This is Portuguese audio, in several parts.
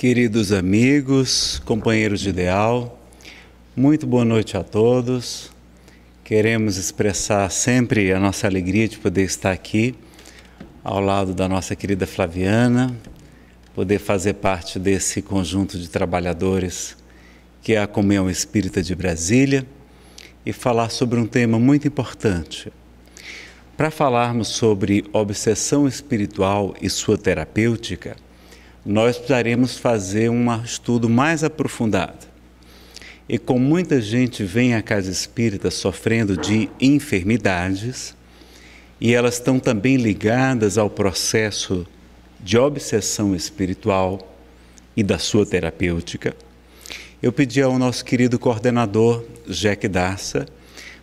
Queridos amigos, companheiros de ideal, muito boa noite a todos. Queremos expressar sempre a nossa alegria de poder estar aqui ao lado da nossa querida Flaviana, poder fazer parte desse conjunto de trabalhadores que é a Comunhão Espírita de Brasília e falar sobre um tema muito importante. Para falarmos sobre obsessão espiritual e sua terapêutica, nós precisaremos fazer um estudo mais aprofundado. E como muita gente vem à casa espírita sofrendo de enfermidades, e elas estão também ligadas ao processo de obsessão espiritual e da sua terapêutica, eu pedi ao nosso querido coordenador, Jack Darça,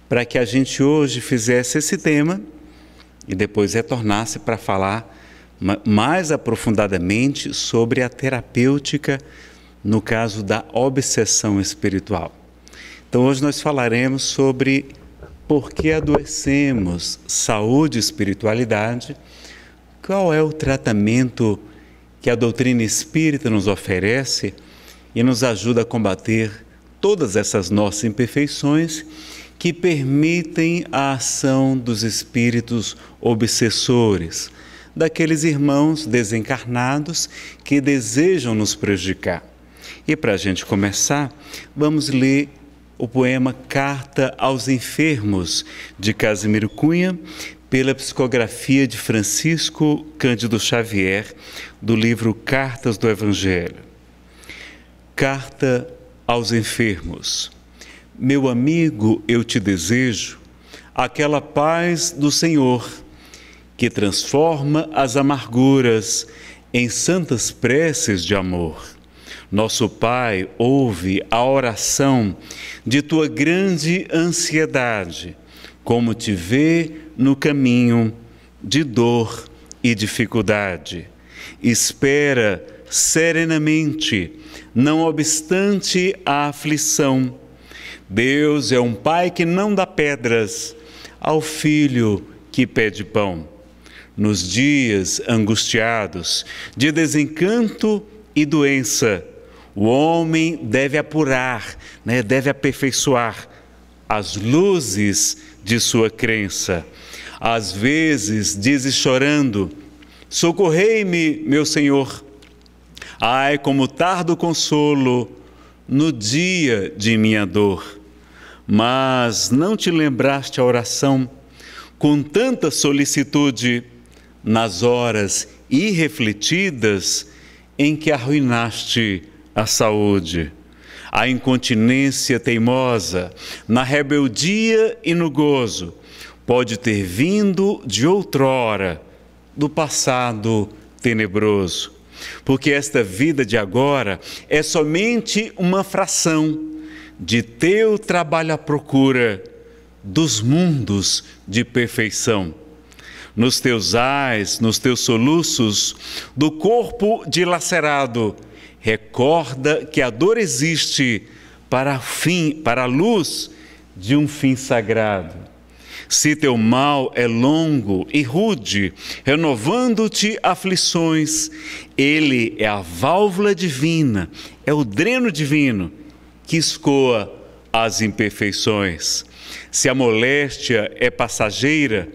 para que a gente hoje fizesse esse tema e depois retornasse para falar mais aprofundadamente sobre a terapêutica no caso da obsessão espiritual. Então hoje nós falaremos sobre por que adoecemos, saúde e espiritualidade, qual é o tratamento que a doutrina espírita nos oferece e nos ajuda a combater todas essas nossas imperfeições que permitem a ação dos espíritos obsessores, daqueles irmãos desencarnados que desejam nos prejudicar. E para a gente começar, vamos ler o poema Carta aos Enfermos, de Casimiro Cunha, pela psicografia de Francisco Cândido Xavier, do livro Cartas do Evangelho. Carta aos Enfermos. Meu amigo, eu te desejo aquela paz do Senhor que transforma as amarguras em santas preces de amor. Nosso Pai ouve a oração de tua grande ansiedade, como te vê no caminho de dor e dificuldade. Espera serenamente, não obstante a aflição. Deus é um Pai que não dá pedras ao filho que pede pão nos dias angustiados de desencanto e doença, o homem deve apurar, né, deve aperfeiçoar as luzes de sua crença. Às vezes dizes chorando: Socorrei-me, meu Senhor. Ai, como tardo consolo no dia de minha dor. Mas não te lembraste a oração com tanta solicitude nas horas irrefletidas em que arruinaste a saúde, a incontinência teimosa, na rebeldia e no gozo, pode ter vindo de outrora, do passado tenebroso. Porque esta vida de agora é somente uma fração de teu trabalho à procura dos mundos de perfeição nos teus ais, nos teus soluços, do corpo dilacerado. Recorda que a dor existe para fim, para a luz de um fim sagrado. Se teu mal é longo e rude, renovando-te aflições, ele é a válvula divina, é o dreno divino que escoa as imperfeições se a moléstia é passageira,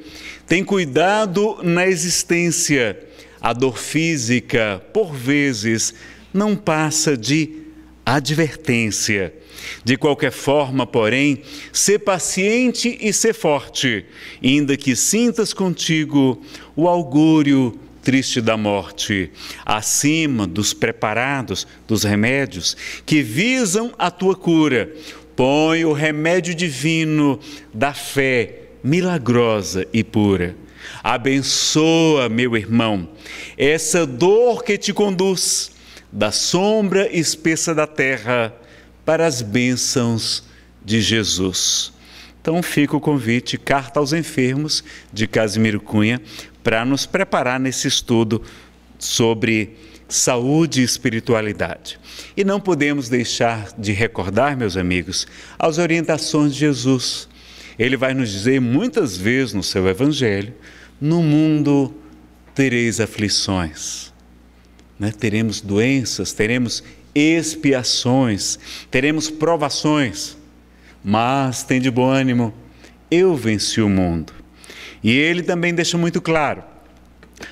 tem cuidado na existência. A dor física, por vezes, não passa de advertência. De qualquer forma, porém, ser paciente e ser forte, ainda que sintas contigo o augúrio triste da morte, acima dos preparados, dos remédios que visam a tua cura, põe o remédio divino da fé milagrosa e pura. Abençoa, meu irmão, essa dor que te conduz da sombra espessa da terra para as bênçãos de Jesus. Então fica o convite, Carta aos Enfermos, de Casimiro Cunha, para nos preparar nesse estudo sobre saúde e espiritualidade. E não podemos deixar de recordar, meus amigos, as orientações de Jesus. Ele vai nos dizer muitas vezes no seu Evangelho: no mundo tereis aflições, né? teremos doenças, teremos expiações, teremos provações, mas tem de bom ânimo, eu venci o mundo. E ele também deixa muito claro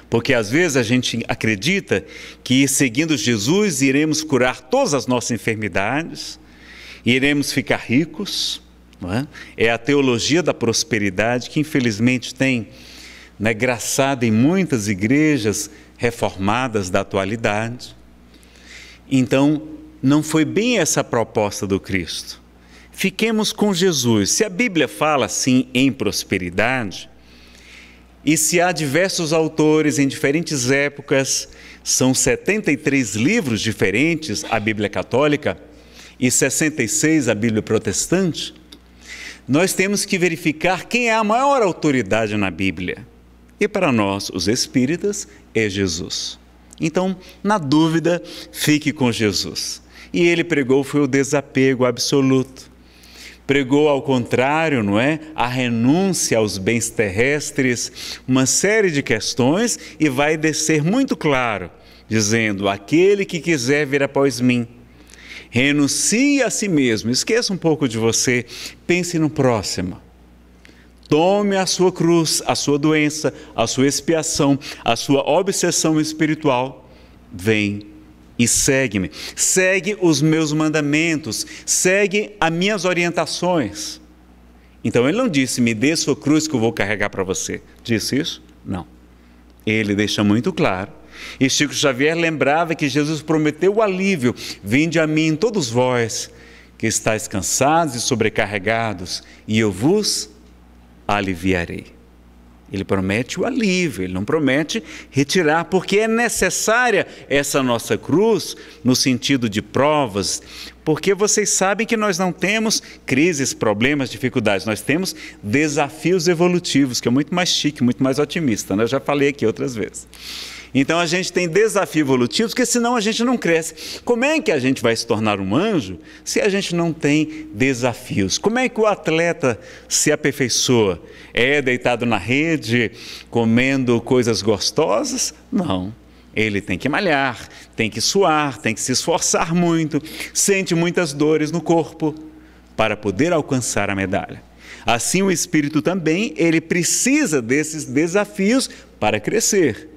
porque às vezes a gente acredita que seguindo Jesus iremos curar todas as nossas enfermidades, iremos ficar ricos. É? é? a teologia da prosperidade que infelizmente tem né, graçada em muitas igrejas reformadas da atualidade. Então, não foi bem essa a proposta do Cristo. Fiquemos com Jesus. Se a Bíblia fala assim em prosperidade, e se há diversos autores em diferentes épocas, são 73 livros diferentes a Bíblia Católica e 66 a Bíblia Protestante, nós temos que verificar quem é a maior autoridade na Bíblia. E para nós, os espíritas, é Jesus. Então, na dúvida, fique com Jesus. E ele pregou foi o desapego absoluto pregou ao contrário, não é? A renúncia aos bens terrestres, uma série de questões e vai descer muito claro, dizendo: aquele que quiser vir após mim, renuncie a si mesmo, esqueça um pouco de você, pense no próximo. Tome a sua cruz, a sua doença, a sua expiação, a sua obsessão espiritual. Vem e segue-me. Segue os meus mandamentos, segue as minhas orientações. Então ele não disse, me dê sua cruz que eu vou carregar para você. Disse isso? Não. Ele deixa muito claro. E Chico Xavier lembrava que Jesus prometeu o alívio: vinde a mim todos vós que estáis cansados e sobrecarregados, e eu vos aliviarei. Ele promete o alívio, ele não promete retirar, porque é necessária essa nossa cruz no sentido de provas, porque vocês sabem que nós não temos crises, problemas, dificuldades, nós temos desafios evolutivos, que é muito mais chique, muito mais otimista, né? eu já falei aqui outras vezes. Então a gente tem desafios evolutivos, porque senão a gente não cresce. Como é que a gente vai se tornar um anjo se a gente não tem desafios? Como é que o atleta se aperfeiçoa? É deitado na rede, comendo coisas gostosas? Não. Ele tem que malhar, tem que suar, tem que se esforçar muito, sente muitas dores no corpo para poder alcançar a medalha. Assim o espírito também, ele precisa desses desafios para crescer.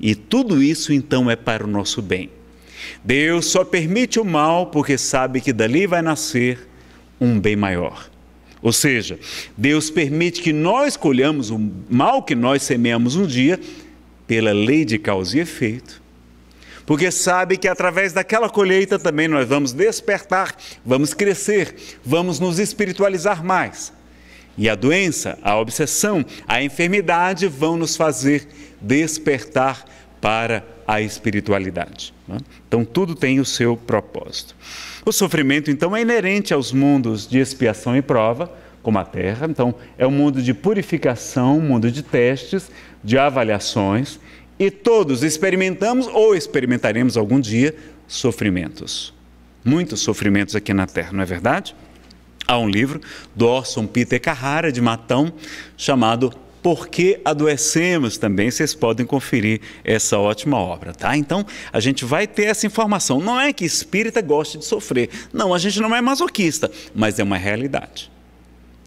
E tudo isso então é para o nosso bem. Deus só permite o mal porque sabe que dali vai nascer um bem maior. Ou seja, Deus permite que nós colhamos o mal que nós semeamos um dia pela lei de causa e efeito. Porque sabe que através daquela colheita também nós vamos despertar, vamos crescer, vamos nos espiritualizar mais. E a doença, a obsessão, a enfermidade vão nos fazer despertar para a espiritualidade. Né? Então, tudo tem o seu propósito. O sofrimento, então, é inerente aos mundos de expiação e prova, como a Terra. Então, é um mundo de purificação, um mundo de testes, de avaliações, e todos experimentamos ou experimentaremos algum dia sofrimentos. Muitos sofrimentos aqui na Terra, não é verdade? Há um livro do Orson Peter Carrara, de Matão, chamado porque adoecemos também, vocês podem conferir essa ótima obra, tá? Então, a gente vai ter essa informação. Não é que espírita goste de sofrer. Não, a gente não é masoquista, mas é uma realidade.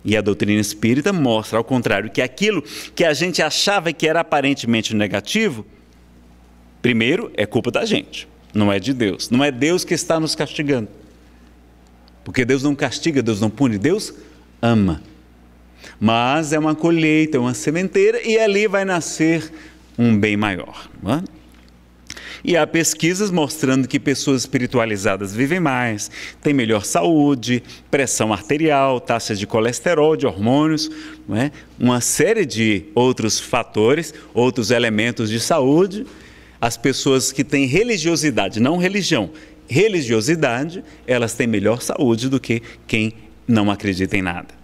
E a doutrina espírita mostra, ao contrário, que aquilo que a gente achava que era aparentemente negativo, primeiro, é culpa da gente, não é de Deus. Não é Deus que está nos castigando. Porque Deus não castiga, Deus não pune, Deus ama. Mas é uma colheita, é uma sementeira e ali vai nascer um bem maior. Não é? E há pesquisas mostrando que pessoas espiritualizadas vivem mais, têm melhor saúde, pressão arterial, taxa de colesterol, de hormônios, é? uma série de outros fatores, outros elementos de saúde. As pessoas que têm religiosidade, não religião, religiosidade, elas têm melhor saúde do que quem não acredita em nada.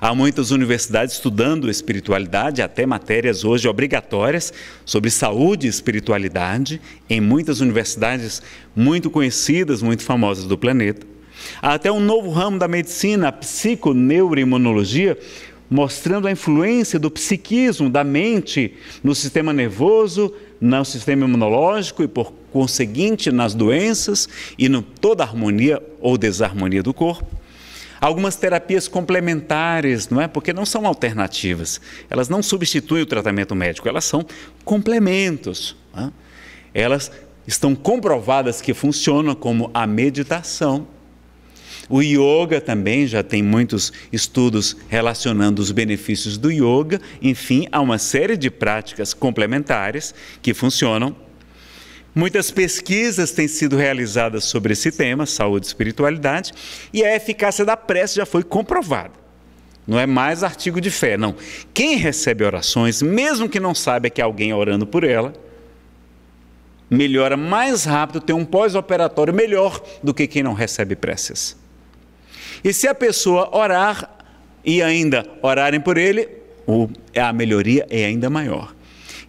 Há muitas universidades estudando espiritualidade, até matérias hoje obrigatórias sobre saúde e espiritualidade, em muitas universidades muito conhecidas, muito famosas do planeta. Há até um novo ramo da medicina, a psiconeuroimunologia, mostrando a influência do psiquismo, da mente, no sistema nervoso, no sistema imunológico e, por conseguinte, nas doenças e em toda a harmonia ou desarmonia do corpo. Algumas terapias complementares, não é? Porque não são alternativas. Elas não substituem o tratamento médico, elas são complementos. É? Elas estão comprovadas que funcionam, como a meditação. O yoga também já tem muitos estudos relacionando os benefícios do yoga. Enfim, há uma série de práticas complementares que funcionam Muitas pesquisas têm sido realizadas sobre esse tema, saúde e espiritualidade, e a eficácia da prece já foi comprovada. Não é mais artigo de fé, não. Quem recebe orações, mesmo que não saiba que alguém é orando por ela, melhora mais rápido, tem um pós-operatório melhor do que quem não recebe preces. E se a pessoa orar e ainda orarem por ele, a melhoria é ainda maior.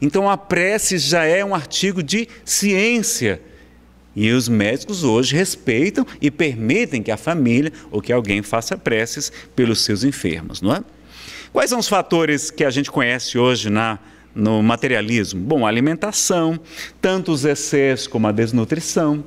Então a prece já é um artigo de ciência. E os médicos hoje respeitam e permitem que a família ou que alguém faça preces pelos seus enfermos, não é? Quais são os fatores que a gente conhece hoje na no materialismo? Bom, alimentação, tanto os excessos como a desnutrição,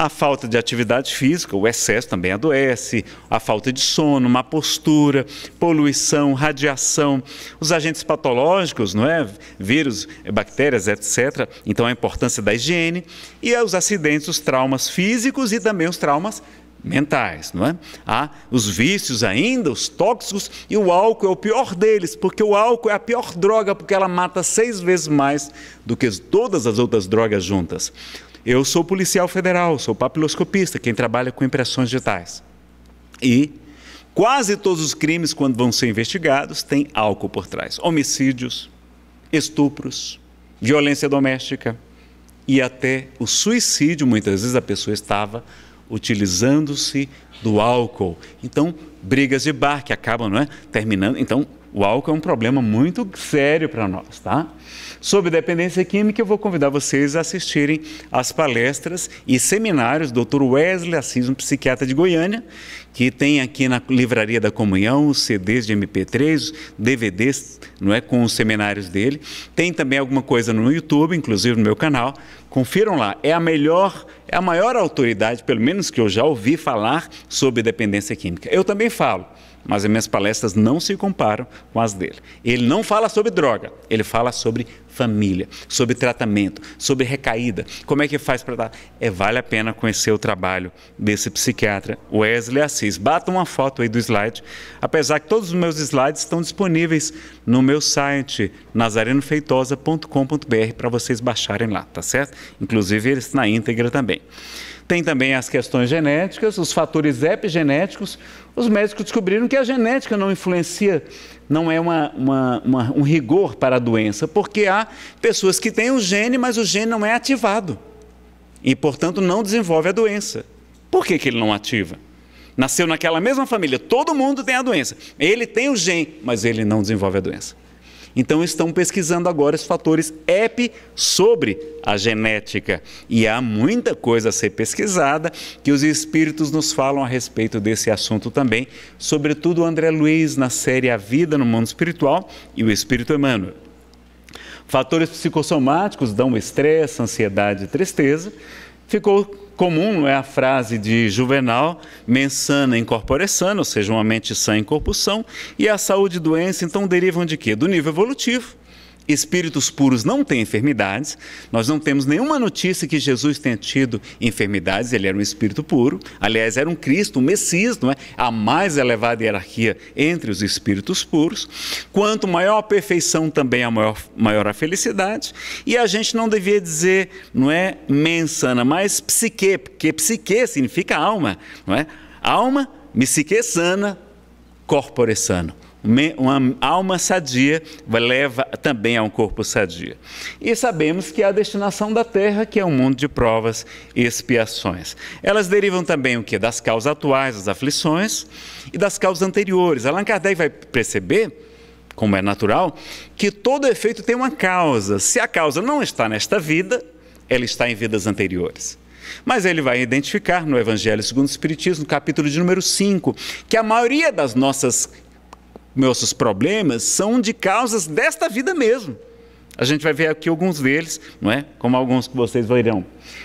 a falta de atividade física, o excesso também adoece, a falta de sono, má postura, poluição, radiação, os agentes patológicos, não é? Vírus, bactérias, etc. Então a importância da higiene e os acidentes, os traumas físicos e também os traumas mentais, não é? Há os vícios ainda, os tóxicos, e o álcool é o pior deles, porque o álcool é a pior droga, porque ela mata seis vezes mais do que todas as outras drogas juntas. Eu sou policial federal, sou papiloscopista, quem trabalha com impressões digitais. E quase todos os crimes, quando vão ser investigados, têm álcool por trás: homicídios, estupros, violência doméstica e até o suicídio. Muitas vezes a pessoa estava utilizando-se do álcool. Então, brigas de bar que acabam, não é? Terminando. Então, o álcool é um problema muito sério para nós, tá? Sobre dependência química, eu vou convidar vocês a assistirem às palestras e seminários do Dr. Wesley Assis, um psiquiatra de Goiânia, que tem aqui na Livraria da Comunhão CDs de MP3, DVDs, não é com os seminários dele. Tem também alguma coisa no YouTube, inclusive no meu canal. Confiram lá, é a melhor, é a maior autoridade, pelo menos que eu já ouvi falar sobre dependência química. Eu também falo mas as minhas palestras não se comparam com as dele. Ele não fala sobre droga, ele fala sobre família, sobre tratamento, sobre recaída. Como é que faz para dar? É, vale a pena conhecer o trabalho desse psiquiatra, Wesley Assis. Bata uma foto aí do slide, apesar que todos os meus slides estão disponíveis no meu site nazarenofeitosa.com.br para vocês baixarem lá, tá certo? Inclusive eles na íntegra também. Tem também as questões genéticas, os fatores epigenéticos. Os médicos descobriram que a genética não influencia, não é uma, uma, uma, um rigor para a doença, porque há pessoas que têm o gene, mas o gene não é ativado. E, portanto, não desenvolve a doença. Por que, que ele não ativa? Nasceu naquela mesma família, todo mundo tem a doença. Ele tem o gene, mas ele não desenvolve a doença. Então estão pesquisando agora os fatores EP sobre a genética. E há muita coisa a ser pesquisada que os espíritos nos falam a respeito desse assunto também, sobretudo André Luiz na série A Vida no Mundo Espiritual e o Espírito Emmanuel. Fatores psicossomáticos dão estresse, ansiedade e tristeza. Ficou Comum é a frase de Juvenal, mensana incorpore sana, ou seja, uma mente sã em corpo são, e a saúde e doença então derivam de quê? Do nível evolutivo espíritos puros não têm enfermidades. Nós não temos nenhuma notícia que Jesus tenha tido enfermidades, ele era um espírito puro. Aliás, era um Cristo, um Messias, não é? A mais elevada hierarquia entre os espíritos puros. Quanto maior a perfeição, também a maior, maior a felicidade. E a gente não devia dizer, não é mensana, mas psique, porque psique significa alma, não é? Alma, psique sana, corpore sano uma alma sadia leva também a um corpo sadio. E sabemos que há a destinação da terra, que é um mundo de provas e expiações. Elas derivam também o que das causas atuais, das aflições e das causas anteriores. Allan Kardec vai perceber, como é natural, que todo efeito tem uma causa. Se a causa não está nesta vida, ela está em vidas anteriores. Mas ele vai identificar no Evangelho segundo o Espiritismo, no capítulo de número 5, que a maioria das nossas nossos problemas são de causas desta vida mesmo. A gente vai ver aqui alguns deles, não é? Como alguns que vocês verão.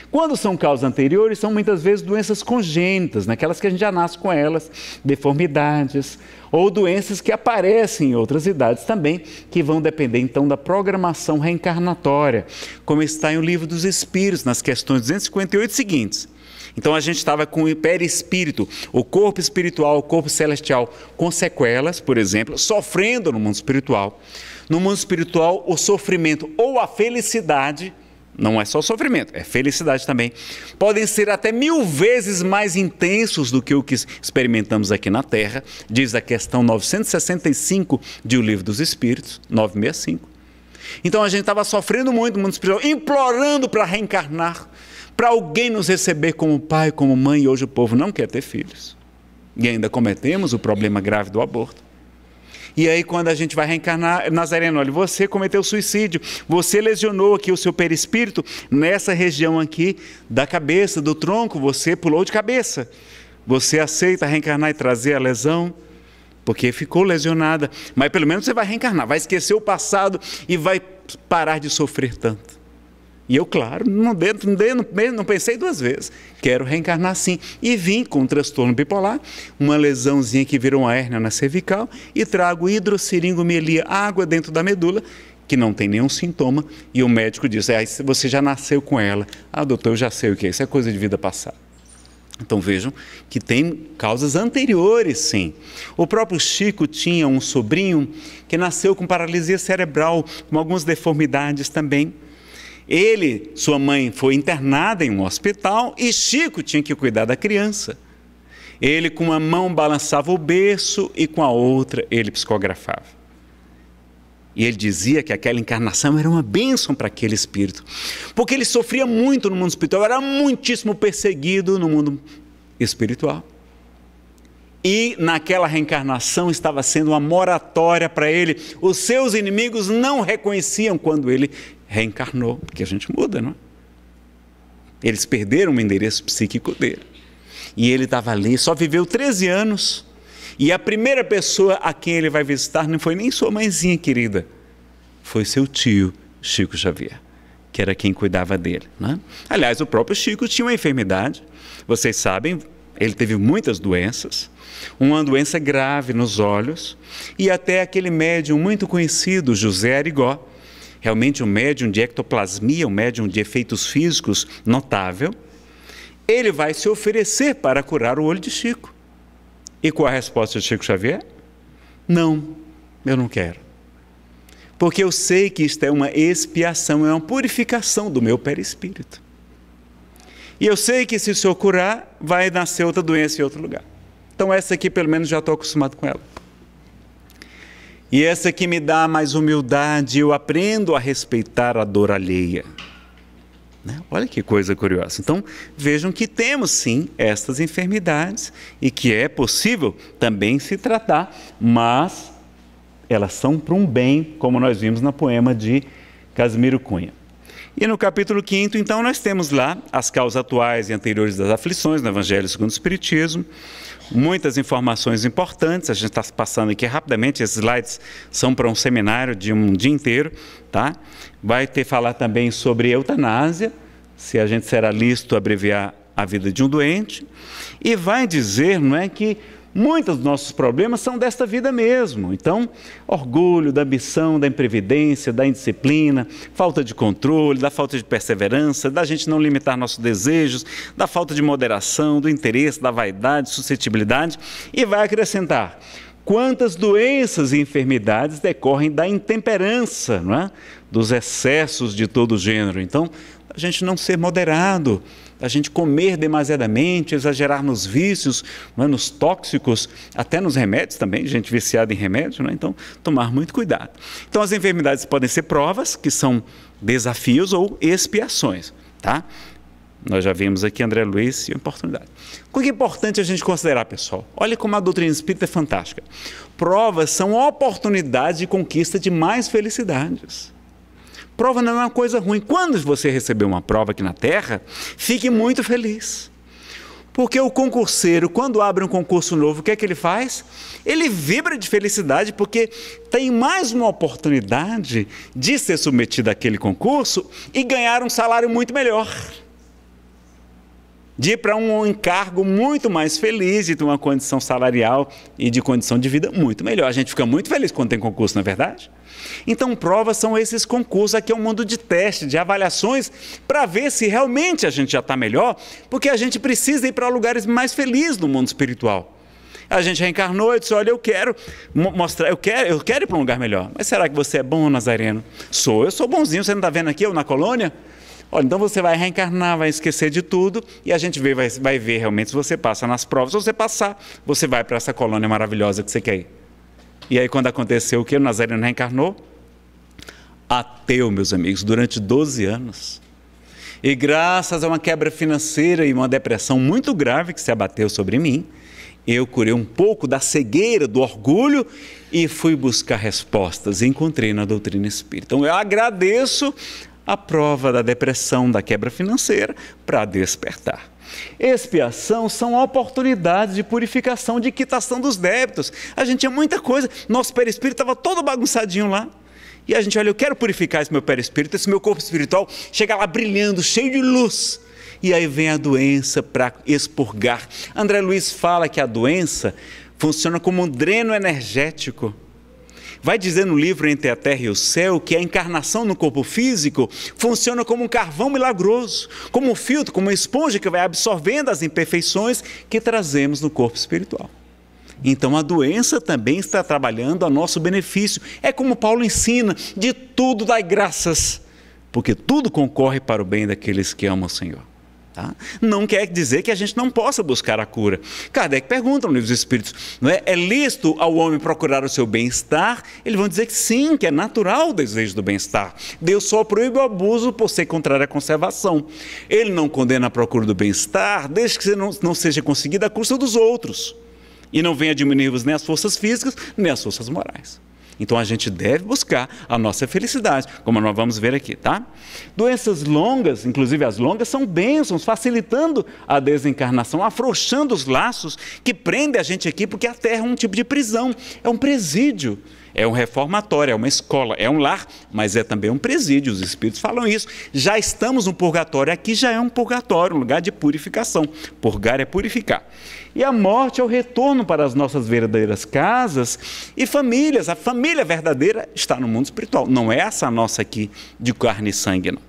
Quando são causas anteriores, são muitas vezes doenças congênitas, naquelas né? que a gente já nasce com elas, deformidades ou doenças que aparecem em outras idades também, que vão depender então da programação reencarnatória, como está em O Livro dos Espíritos, nas questões 258 seguintes. Então a gente estava com o perispírito, o corpo espiritual, o corpo celestial, com sequelas, por exemplo, sofrendo no mundo espiritual. No mundo espiritual, o sofrimento ou a felicidade, não é só sofrimento, é felicidade também, podem ser até mil vezes mais intensos do que o que experimentamos aqui na Terra, diz a questão 965 de O Livro dos Espíritos, 965. Então a gente estava sofrendo muito no mundo espiritual, implorando para reencarnar para alguém nos receber como pai, como mãe, e hoje o povo não quer ter filhos. E ainda cometemos o problema grave do aborto. E aí, quando a gente vai reencarnar, Nazareno, olha, você cometeu suicídio, você lesionou aqui o seu perispírito nessa região aqui da cabeça, do tronco, você pulou de cabeça. Você aceita reencarnar e trazer a lesão? Porque ficou lesionada. Mas pelo menos você vai reencarnar, vai esquecer o passado e vai parar de sofrer tanto. E eu, claro, não, dentro, não, não pensei duas vezes. Quero reencarnar sim. E vim com um transtorno bipolar, uma lesãozinha que virou uma hérnia na cervical e trago hidrociringomelia, água dentro da medula, que não tem nenhum sintoma. E o médico diz: ah, você já nasceu com ela. Ah, doutor, eu já sei o que é. Isso é coisa de vida passada. Então vejam que tem causas anteriores, sim. O próprio Chico tinha um sobrinho que nasceu com paralisia cerebral, com algumas deformidades também. Ele, sua mãe, foi internada em um hospital e Chico tinha que cuidar da criança. Ele, com uma mão, balançava o berço e com a outra, ele psicografava. E ele dizia que aquela encarnação era uma bênção para aquele espírito, porque ele sofria muito no mundo espiritual, era muitíssimo perseguido no mundo espiritual. E naquela reencarnação estava sendo uma moratória para ele. Os seus inimigos não reconheciam quando ele reencarnou, porque a gente muda, não é? Eles perderam o endereço psíquico dele. E ele estava ali, só viveu 13 anos. E a primeira pessoa a quem ele vai visitar não foi nem sua mãezinha querida, foi seu tio Chico Xavier, que era quem cuidava dele. Né? Aliás, o próprio Chico tinha uma enfermidade, vocês sabem, ele teve muitas doenças, uma doença grave nos olhos, e até aquele médium muito conhecido, José Arigó, realmente um médium de ectoplasmia, um médium de efeitos físicos notável, ele vai se oferecer para curar o olho de Chico. E qual a resposta de Chico Xavier? Não, eu não quero. Porque eu sei que isto é uma expiação, é uma purificação do meu perispírito. E eu sei que se o senhor curar, vai nascer outra doença em outro lugar. Então, essa aqui, pelo menos, já estou acostumado com ela. E essa que me dá mais humildade, eu aprendo a respeitar a dor alheia. Né? Olha que coisa curiosa. Então, vejam que temos sim estas enfermidades e que é possível também se tratar, mas elas são para um bem, como nós vimos na poema de Casimiro Cunha. E no capítulo 5, então, nós temos lá as causas atuais e anteriores das aflições no Evangelho segundo o Espiritismo muitas informações importantes. A gente está passando aqui rapidamente. Esses slides são para um seminário de um dia inteiro, tá? Vai ter falar também sobre eutanásia, se a gente será lícito abreviar a vida de um doente, e vai dizer, não é que Muitos dos nossos problemas são desta vida mesmo. Então, orgulho da ambição, da imprevidência, da indisciplina, falta de controle, da falta de perseverança, da gente não limitar nossos desejos, da falta de moderação, do interesse, da vaidade, suscetibilidade. E vai acrescentar: quantas doenças e enfermidades decorrem da intemperança, não é? dos excessos de todo gênero. Então, a gente não ser moderado a gente comer demasiadamente, exagerar nos vícios, é? nos tóxicos, até nos remédios também, gente viciada em remédio, é? Né, então tomar muito cuidado. Então as enfermidades podem ser provas, que são desafios ou expiações, tá? Nós já vimos aqui André Luiz e oportunidade. O que é importante a gente considerar, pessoal? Olha como a doutrina espírita é fantástica. Provas são oportunidade de conquista de mais felicidades. Prova não é uma coisa ruim. Quando você receber uma prova aqui na Terra, fique muito feliz. Porque o concurseiro, quando abre um concurso novo, o que é que ele faz? Ele vibra de felicidade porque tem mais uma oportunidade de ser submetido àquele concurso e ganhar um salário muito melhor de ir para um encargo muito mais feliz, de ter uma condição salarial e de condição de vida muito melhor. A gente fica muito feliz quando tem concurso, não é verdade? Então, provas são esses concursos. Aqui é um mundo de teste, de avaliações, para ver se realmente a gente já está melhor, porque a gente precisa ir para lugares mais felizes no mundo espiritual. A gente reencarnou e disse: Olha, eu quero mostrar, eu quero, eu quero ir para um lugar melhor. Mas será que você é bom, Nazareno? Sou, eu sou bonzinho, você não está vendo aqui eu na colônia? Olha, então você vai reencarnar, vai esquecer de tudo e a gente vê, vai, vai ver realmente se você passa nas provas. Se você passar, você vai para essa colônia maravilhosa que você quer ir. E aí, quando aconteceu o que? O Nazareno reencarnou? Ateu, meus amigos, durante 12 anos. E graças a uma quebra financeira e uma depressão muito grave que se abateu sobre mim, eu curei um pouco da cegueira, do orgulho e fui buscar respostas. Encontrei na doutrina espírita. Então eu agradeço a prova da depressão, da quebra financeira, para despertar. Expiação são oportunidades de purificação, de quitação dos débitos. A gente tinha muita coisa, nosso perispírito estava todo bagunçadinho lá. E a gente olha, eu quero purificar esse meu perispírito, esse meu corpo espiritual, chega lá brilhando, cheio de luz. E aí vem a doença para expurgar. André Luiz fala que a doença funciona como um dreno energético Vai dizer no livro Entre a Terra e o Céu que a encarnação no corpo físico funciona como um carvão milagroso, como um filtro, como uma esponja que vai absorvendo as imperfeições que trazemos no corpo espiritual. Então a doença também está trabalhando a nosso benefício. É como Paulo ensina: de tudo dai graças, porque tudo concorre para o bem daqueles que amam o Senhor. Tá? Não quer dizer que a gente não possa buscar a cura. Kardec pergunta no livro dos Espíritos: não é? é lícito ao homem procurar o seu bem-estar? Eles vão dizer que sim, que é natural o desejo do bem-estar. Deus só proíbe o abuso por ser contrário à conservação. Ele não condena a procura do bem-estar, desde que não, não seja conseguida à custa dos outros. E não venha diminuir-vos nem as forças físicas, nem as forças morais. Então a gente deve buscar a nossa felicidade, como nós vamos ver aqui, tá? Doenças longas, inclusive as longas, são bênçãos, facilitando a desencarnação, afrouxando os laços que prendem a gente aqui, porque a Terra é um tipo de prisão, é um presídio, é um reformatório, é uma escola, é um lar, mas é também um presídio. Os Espíritos falam isso. Já estamos no purgatório, aqui já é um purgatório, um lugar de purificação. Purgar é purificar. E a morte é o retorno para as nossas verdadeiras casas e famílias. A família verdadeira está no mundo espiritual, não é essa nossa aqui de carne e sangue, não.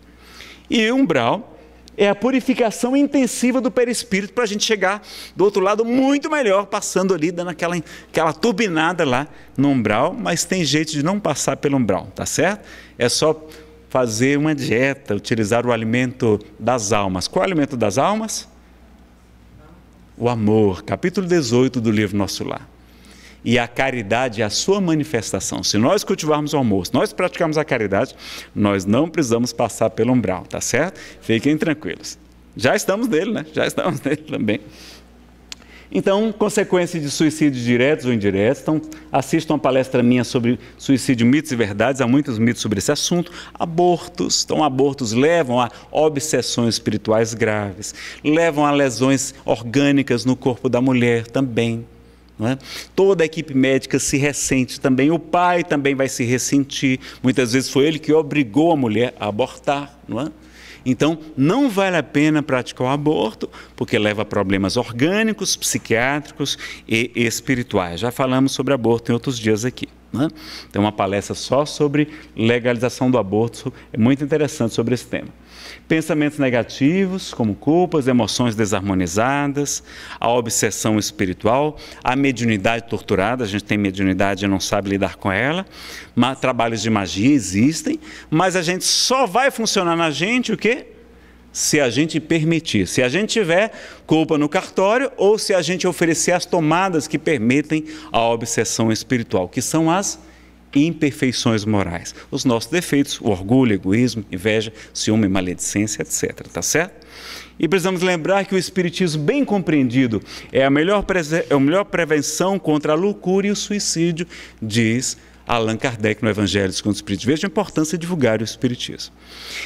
E umbral é a purificação intensiva do perispírito para a gente chegar do outro lado muito melhor, passando ali, dando aquela, aquela turbinada lá no umbral, mas tem jeito de não passar pelo umbral, tá certo? É só fazer uma dieta, utilizar o alimento das almas. Qual é o alimento das almas? o amor, capítulo 18 do livro Nosso Lar. E a caridade é a sua manifestação. Se nós cultivarmos o amor, se nós praticarmos a caridade, nós não precisamos passar pelo umbral, tá certo? Fiquem tranquilos. Já estamos nele, né? Já estamos nele também. Então, consequências de suicídios diretos ou indiretos. Então, assistam a palestra minha sobre suicídio, mitos e verdades. Há muitos mitos sobre esse assunto. Abortos. Então, abortos levam a obsessões espirituais graves, levam a lesões orgânicas no corpo da mulher também. É? Toda a equipe médica se ressente também, o pai também vai se ressentir. Muitas vezes foi ele que obrigou a mulher a abortar. Não é? Então, não vale a pena praticar o aborto, porque leva a problemas orgânicos, psiquiátricos e espirituais. Já falamos sobre aborto em outros dias aqui. Né? Tem uma palestra só sobre legalização do aborto, é muito interessante sobre esse tema. Pensamentos negativos, como culpas, emoções desarmonizadas, a obsessão espiritual, a mediunidade torturada, a gente tem mediunidade e não sabe lidar com ela. Mas, trabalhos de magia existem, mas a gente só vai funcionar na gente o quê? se a gente permitir, se a gente tiver culpa no cartório ou se a gente oferecer as tomadas que permitem a obsessão espiritual, que são as imperfeições morais. Os nossos defeitos, o orgulho, egoísmo, inveja, ciúme, maledicência, etc. Tá certo? E precisamos lembrar que o Espiritismo bem compreendido é a melhor, é a melhor prevenção contra a loucura e o suicídio, diz Allan Kardec no Evangelho segundo o Espiritismo. Veja a importância de divulgar o Espiritismo.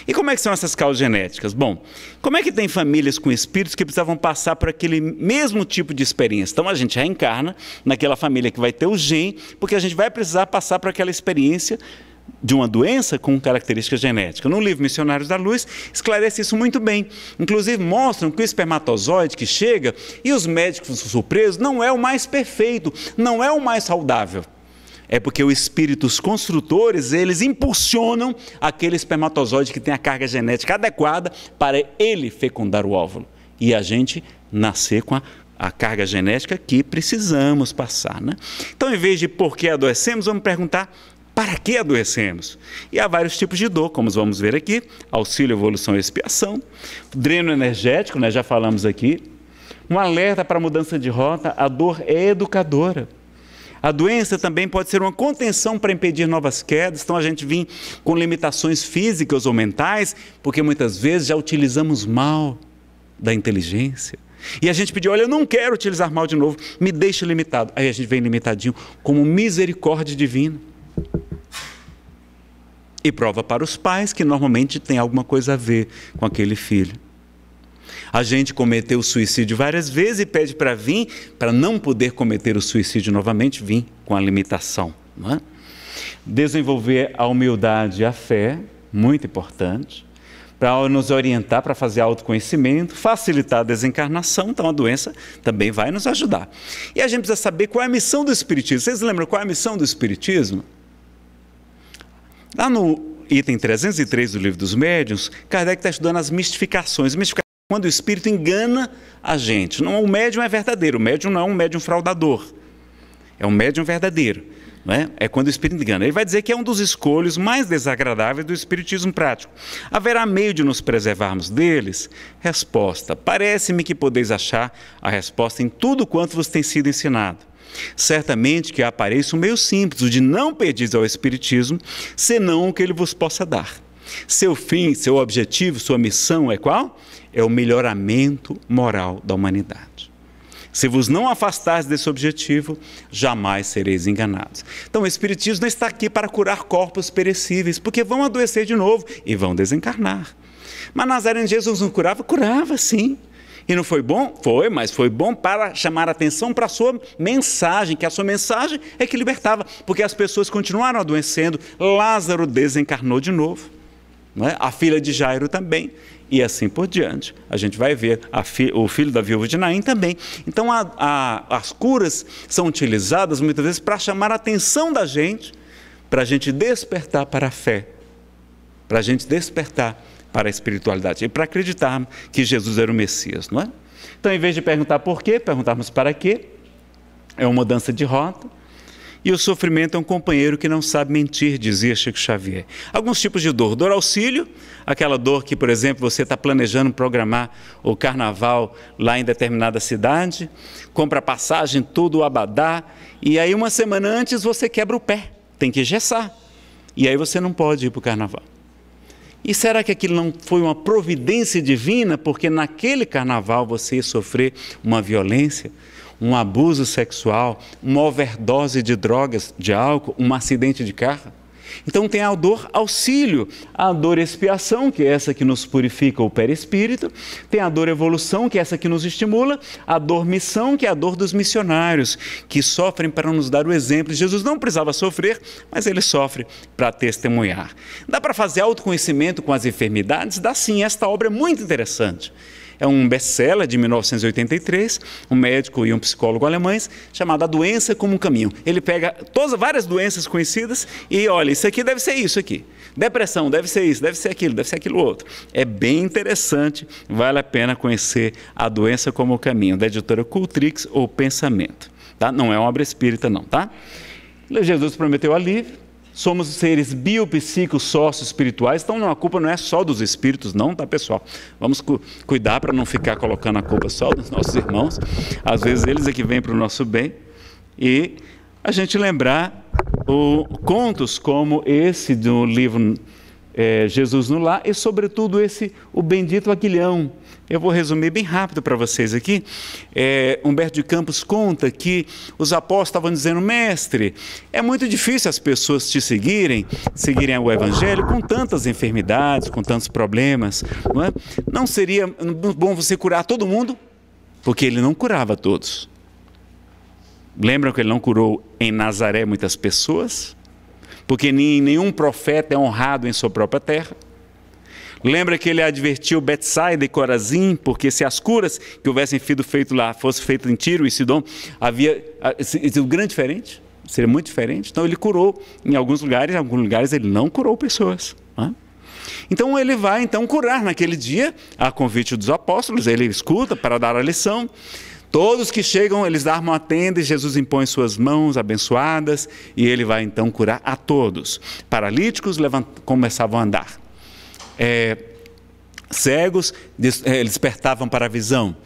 E como é que são essas causas genéticas? Bom, como é que tem famílias com espíritos que precisavam passar por aquele mesmo tipo de experiência? Então a gente reencarna naquela família que vai ter o gene, porque a gente vai precisar passar por aquela experiência de uma doença com característica genética. No livro Missionários da Luz, esclarece isso muito bem. Inclusive, mostram que o espermatozoide que chega, e os médicos surpresos, não é o mais perfeito, não é o mais saudável. É porque os espíritos construtores, eles impulsionam aquele espermatozoide que tem a carga genética adequada para ele fecundar o óvulo. E a gente nascer com a, a carga genética que precisamos passar. Né? Então, em vez de por que adoecemos, vamos perguntar para que adoecemos? E há vários tipos de dor, como vamos ver aqui: auxílio, evolução e expiação, dreno energético, né, já falamos aqui. Um alerta para mudança de rota, a dor é educadora. A doença também pode ser uma contenção para impedir novas quedas, então a gente vem com limitações físicas ou mentais, porque muitas vezes já utilizamos mal da inteligência. E a gente pediu, olha, eu não quero utilizar mal de novo, me deixa limitado. Aí a gente vem limitadinho como misericórdia divina. E prova para os pais que normalmente tem alguma coisa a ver com aquele filho. A gente cometeu o suicídio várias vezes e pede para vir, para não poder cometer o suicídio novamente, vir com a limitação. É? Desenvolver a humildade e a fé, muito importante, para nos orientar para fazer autoconhecimento, facilitar a desencarnação, então a doença também vai nos ajudar. E a gente precisa saber qual é a missão do Espiritismo. Vocês lembram qual é a missão do Espiritismo? Lá no item 303 do Livro dos Médiuns, Kardec está estudando as mistificações. Mistificações quando o espírito engana a gente. Não, o médium é verdadeiro, o médium não é um médium fraudador. É um médium verdadeiro. Né? É quando o espírito engana. Ele vai dizer que é um dos escolhos mais desagradáveis do espiritismo prático. Haverá meio de nos preservarmos deles? Resposta: Parece-me que podeis achar a resposta em tudo quanto vos tem sido ensinado. Certamente que apareça um meio simples, o de não pedir ao Espiritismo, senão o que ele vos possa dar. Seu fim, seu objetivo, sua missão é qual? é o melhoramento moral da humanidade. Se vos não afastais desse objetivo, jamais sereis enganados. Então, o Espiritismo não está aqui para curar corpos perecíveis, porque vão adoecer de novo e vão desencarnar. Mas Nazareno Jesus não curava? Curava, sim. E não foi bom? Foi, mas foi bom para chamar a atenção para a sua mensagem, que a sua mensagem é que libertava, porque as pessoas continuaram adoecendo, Lázaro desencarnou de novo. É? A filha de Jairo também, e assim por diante. A gente vai ver fi, o filho da viúva de Naim também. Então, a, a, as curas são utilizadas muitas vezes para chamar a atenção da gente, para a gente despertar para a fé, para a gente despertar para a espiritualidade e para acreditar que Jesus era o Messias, não é? Então, em vez de perguntar por quê, perguntarmos para quê, é uma mudança de rota e o sofrimento é um companheiro que não sabe mentir, dizia Chico Xavier. Alguns tipos de dor. Dor auxílio, aquela dor que, por exemplo, você está planejando programar o carnaval lá em determinada cidade, compra passagem, tudo, o abadá, e aí uma semana antes você quebra o pé, tem que gessar. E aí você não pode ir para o carnaval. E será que aquilo não foi uma providência divina, porque naquele carnaval você ia sofrer uma violência? um abuso sexual, uma overdose de drogas, de álcool, um acidente de carro. Então tem a dor auxílio, a dor expiação, que é essa que nos purifica o perispírito, tem a dor evolução, que é essa que nos estimula, a dor missão, que é a dor dos missionários, que sofrem para nos dar o exemplo. Jesus não precisava sofrer, mas ele sofre para testemunhar. Dá para fazer autoconhecimento com as enfermidades? Dá sim, esta obra é muito interessante. É um best-seller de 1983, um médico e um psicólogo alemães, chamado A Doença como um Caminho. Ele pega todas várias doenças conhecidas e olha, isso aqui deve ser isso aqui. Depressão deve ser isso, deve ser aquilo, deve ser aquilo outro. É bem interessante, vale a pena conhecer A Doença como um Caminho, da editora Cultrix ou Pensamento. Tá? Não é uma obra espírita não, tá? Jesus prometeu alívio, somos seres sócios espirituais então a culpa não é só dos espíritos, não, tá pessoal? Vamos cu cuidar para não ficar colocando a culpa só dos nossos irmãos, às vezes eles é que vêm para o nosso bem, e a gente lembrar o, contos como esse do livro é, Jesus no Lá e sobretudo esse O Bendito Aguilhão, eu vou resumir bem rápido para vocês aqui. É, Humberto de Campos conta que os apóstolos estavam dizendo: Mestre, é muito difícil as pessoas te seguirem, seguirem o Evangelho com tantas enfermidades, com tantos problemas. Não, é? não seria bom você curar todo mundo? Porque ele não curava todos. Lembram que ele não curou em Nazaré muitas pessoas? Porque nenhum profeta é honrado em sua própria terra. Lembra que ele advertiu Betsaida e Corazim, porque se as curas que houvessem sido feitas lá fossem feitas em Tiro e Sidom, havia ah, sido grande diferente? Seria muito diferente? Então ele curou em alguns lugares, em alguns lugares ele não curou pessoas. Né? Então ele vai então curar naquele dia, a convite dos apóstolos, ele escuta para dar a lição. Todos que chegam, eles armam a tenda e Jesus impõe suas mãos abençoadas e ele vai então curar a todos. Paralíticos levant... começavam a andar é, cegos é, despertavam para a visão,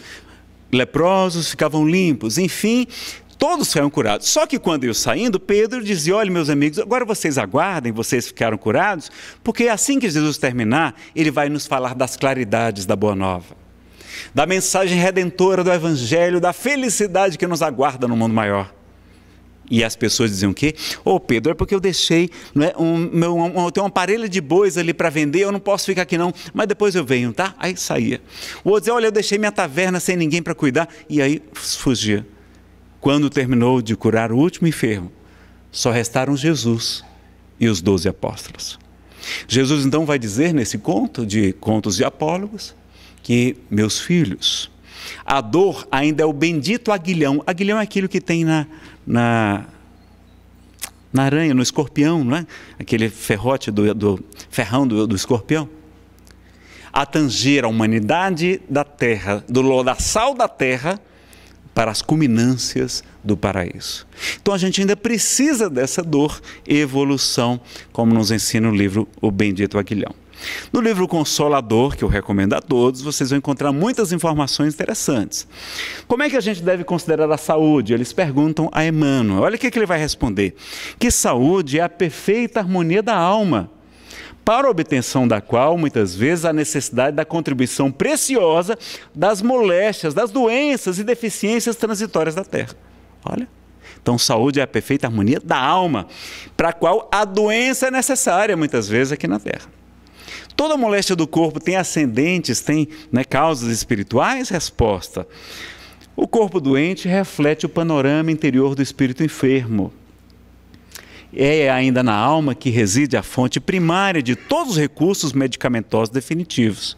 leprosos ficavam limpos, enfim, todos saíram curados. Só que quando eu saindo, Pedro dizia: Olha, meus amigos, agora vocês aguardem, vocês ficaram curados, porque assim que Jesus terminar, ele vai nos falar das claridades da Boa Nova, da mensagem redentora do Evangelho, da felicidade que nos aguarda no mundo maior. E as pessoas diziam o quê? Ô oh, Pedro, é porque eu deixei não é, um, meu, um, tem uma parelha de bois ali para vender, eu não posso ficar aqui não, mas depois eu venho, tá? Aí saía. O outro dizia, olha, eu deixei minha taverna sem ninguém para cuidar, e aí fugia. Quando terminou de curar o último enfermo, só restaram Jesus e os doze apóstolos. Jesus então vai dizer nesse conto de Contos de apólogos que, meus filhos, a dor ainda é o bendito aguilhão. Aguilhão é aquilo que tem na, na, na aranha, no escorpião, não é? aquele ferrote do, do ferrão do, do escorpião a tanger a humanidade da terra, do lodaçal da terra, para as culminâncias do paraíso. Então a gente ainda precisa dessa dor evolução, como nos ensina o livro O Bendito Aguilhão. No livro Consolador, que eu recomendo a todos, vocês vão encontrar muitas informações interessantes. Como é que a gente deve considerar a saúde? Eles perguntam a Emmanuel. Olha o que, ele vai responder: que saúde é a perfeita harmonia da alma para a obtenção da qual, muitas vezes, há necessidade da contribuição preciosa das moléstias, das doenças e deficiências transitórias da Terra. Olha. Então, saúde é a perfeita harmonia da alma, para a qual a doença é necessária, muitas vezes, aqui na Terra toda moléstia do corpo tem ascendentes, tem né, causas espirituais? Resposta. O corpo doente reflete o panorama interior do espírito enfermo é ainda na alma que reside a fonte primária de todos os recursos medicamentosos definitivos.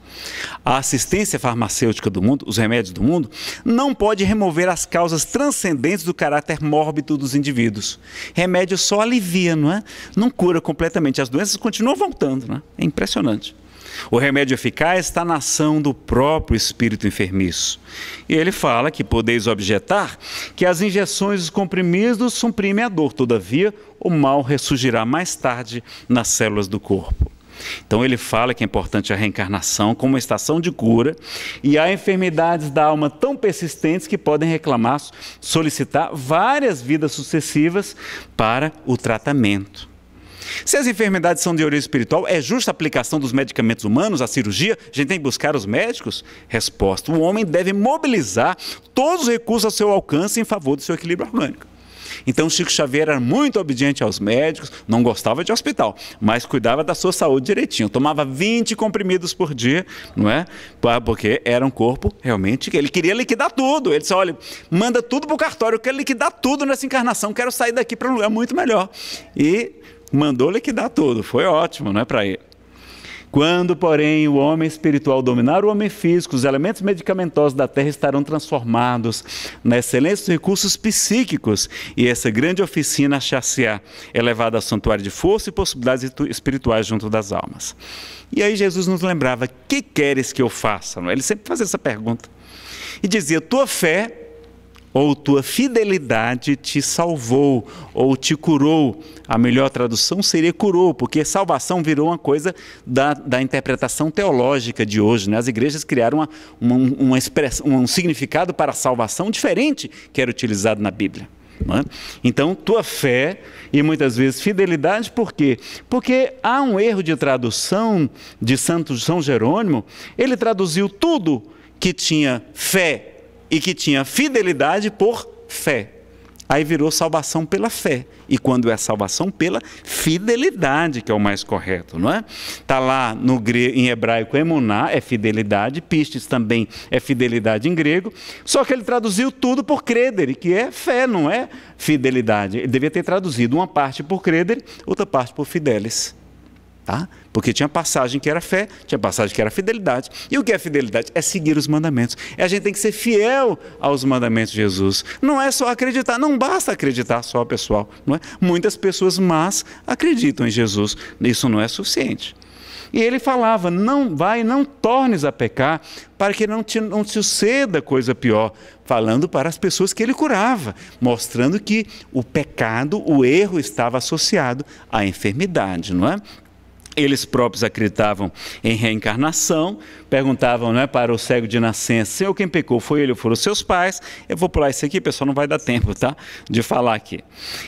A assistência farmacêutica do mundo, os remédios do mundo, não pode remover as causas transcendentes do caráter mórbido dos indivíduos. Remédio só alivia, não é? Não cura completamente. As doenças continuam voltando, não é? É impressionante. O remédio eficaz está na ação do próprio espírito enfermiço. E ele fala que podeis objetar que as injeções e os comprimidos suprimem a dor, todavia o mal ressurgirá mais tarde nas células do corpo. Então ele fala que é importante a reencarnação como uma estação de cura e há enfermidades da alma tão persistentes que podem reclamar, solicitar várias vidas sucessivas para o tratamento. Se as enfermidades são de origem espiritual, é justa a aplicação dos medicamentos humanos, a cirurgia? A gente tem que buscar os médicos? Resposta: o homem deve mobilizar todos os recursos ao seu alcance em favor do seu equilíbrio orgânico. Então Chico Xavier era muito obediente aos médicos, não gostava de hospital, mas cuidava da sua saúde direitinho. Tomava 20 comprimidos por dia, não é? Porque era um corpo realmente que ele queria liquidar tudo. Ele disse: olha, manda tudo para o cartório, eu quero liquidar tudo nessa encarnação, quero sair daqui para um lugar muito melhor. E mandou liquidar tudo, foi ótimo, não é para ele. Quando, porém, o homem espiritual dominar o homem físico, os elementos medicamentosos da terra estarão transformados na excelência dos recursos psíquicos e essa grande oficina achar-se-á elevada ao santuário de força e possibilidades espirituais junto das almas. E aí Jesus nos lembrava: que queres que eu faça? Ele sempre fazia essa pergunta. E dizia: tua fé ou tua fidelidade te salvou, ou te curou. A melhor tradução seria curou, porque salvação virou uma coisa da, da interpretação teológica de hoje. Né? As igrejas criaram uma, uma, uma expressão, um significado para salvação diferente que era utilizado na Bíblia. Né? Então, tua fé e muitas vezes fidelidade, por quê? Porque há um erro de tradução de Santo São Jerônimo, ele traduziu tudo que tinha fé e que tinha fidelidade por fé. Aí virou salvação pela fé. E quando é salvação pela fidelidade, que é o mais correto, não é? Está lá no em hebraico emuná, é fidelidade, pistes também é fidelidade em grego, só que ele traduziu tudo por credere, que é fé, não é fidelidade. Ele devia ter traduzido uma parte por credere, outra parte por fidelis. Tá? Porque tinha passagem que era fé, tinha passagem que era fidelidade. E o que é fidelidade? É seguir os mandamentos. E a gente tem que ser fiel aos mandamentos de Jesus. Não é só acreditar, não basta acreditar só, pessoal. Não é? Muitas pessoas más acreditam em Jesus. Isso não é suficiente. E ele falava: não vai, não tornes a pecar, para que não te, não te suceda coisa pior. Falando para as pessoas que ele curava, mostrando que o pecado, o erro estava associado à enfermidade, não é? Eles próprios acreditavam em reencarnação, perguntavam né, para o cego de nascença: se eu quem pecou foi ele ou foram seus pais? Eu vou pular isso aqui, pessoal, não vai dar tempo tá, de falar aqui.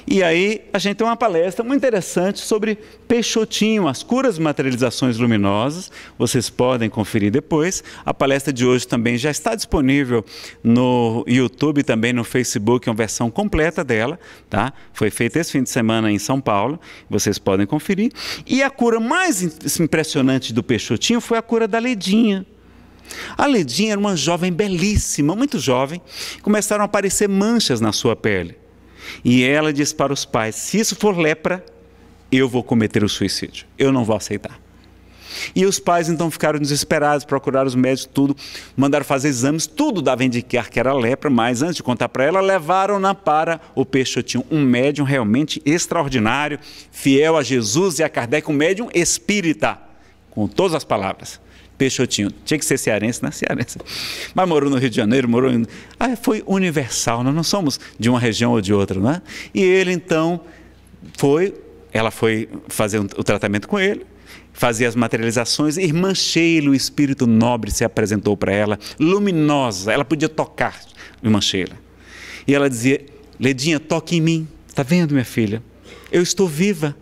E aí a gente tem uma palestra muito interessante sobre Peixotinho, as curas materializações luminosas. Vocês podem conferir depois. A palestra de hoje também já está disponível no YouTube, também no Facebook, é uma versão completa dela. Tá? Foi feita esse fim de semana em São Paulo, vocês podem conferir. E a cura mais assim, impressionante do Peixotinho foi a cura da Ledinha. A Ledinha era uma jovem belíssima, muito jovem, começaram a aparecer manchas na sua pele. E ela disse para os pais: se isso for lepra, eu vou cometer o suicídio, eu não vou aceitar. E os pais então ficaram desesperados, procuraram os médicos, tudo, mandaram fazer exames, tudo dava indicar que era lepra, mas antes de contar para ela, levaram-na para o Peixotinho, um médium realmente extraordinário, fiel a Jesus e a Kardec, um médium espírita, com todas as palavras. Peixotinho. Tinha que ser cearense, né? Cearense. Mas morou no Rio de Janeiro, morou em... Ah, foi universal, nós não somos de uma região ou de outra, né? E ele, então, foi... Ela foi fazer o tratamento com ele, fazia as materializações. Irmã Sheila, o espírito nobre, se apresentou para ela, luminosa, ela podia tocar, irmã Sheila. E ela dizia: Ledinha, toque em mim. Está vendo, minha filha? Eu estou viva.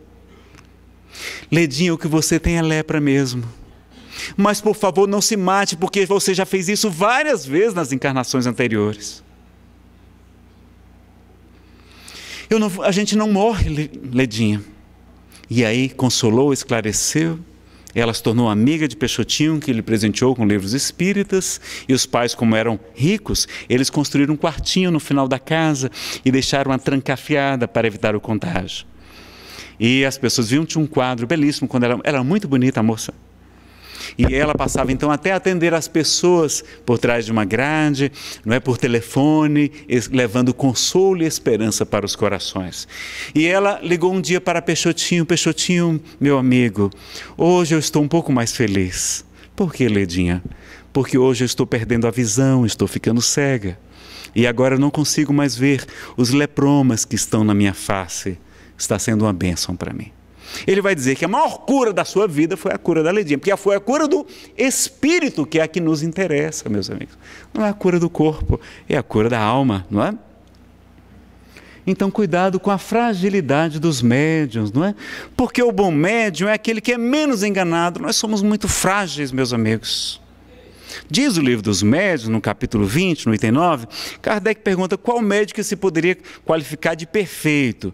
Ledinha, o que você tem é lepra mesmo. Mas por favor, não se mate, porque você já fez isso várias vezes nas encarnações anteriores. Não, a gente não morre, Ledinha. E aí consolou, esclareceu. Ela se tornou amiga de Peixotinho, que lhe presenteou com livros espíritas. E os pais, como eram ricos, eles construíram um quartinho no final da casa e deixaram-a trancafiada para evitar o contágio. E as pessoas viam, tinha um quadro belíssimo quando ela, ela era muito bonita, a moça. E ela passava então até atender as pessoas por trás de uma grade, não é por telefone, levando consolo e esperança para os corações. E ela ligou um dia para Peixotinho, Peixotinho, meu amigo, hoje eu estou um pouco mais feliz. Por que, Ledinha? Porque hoje eu estou perdendo a visão, estou ficando cega. E agora eu não consigo mais ver os lepromas que estão na minha face. Está sendo uma bênção para mim. Ele vai dizer que a maior cura da sua vida foi a cura da ledinha, porque foi a cura do espírito que é a que nos interessa, meus amigos. Não é a cura do corpo, é a cura da alma, não é? Então, cuidado com a fragilidade dos médiums, não é? Porque o bom médium é aquele que é menos enganado. Nós somos muito frágeis, meus amigos. Diz o livro dos médios, no capítulo 20, no item 9, Kardec pergunta qual médico se poderia qualificar de perfeito.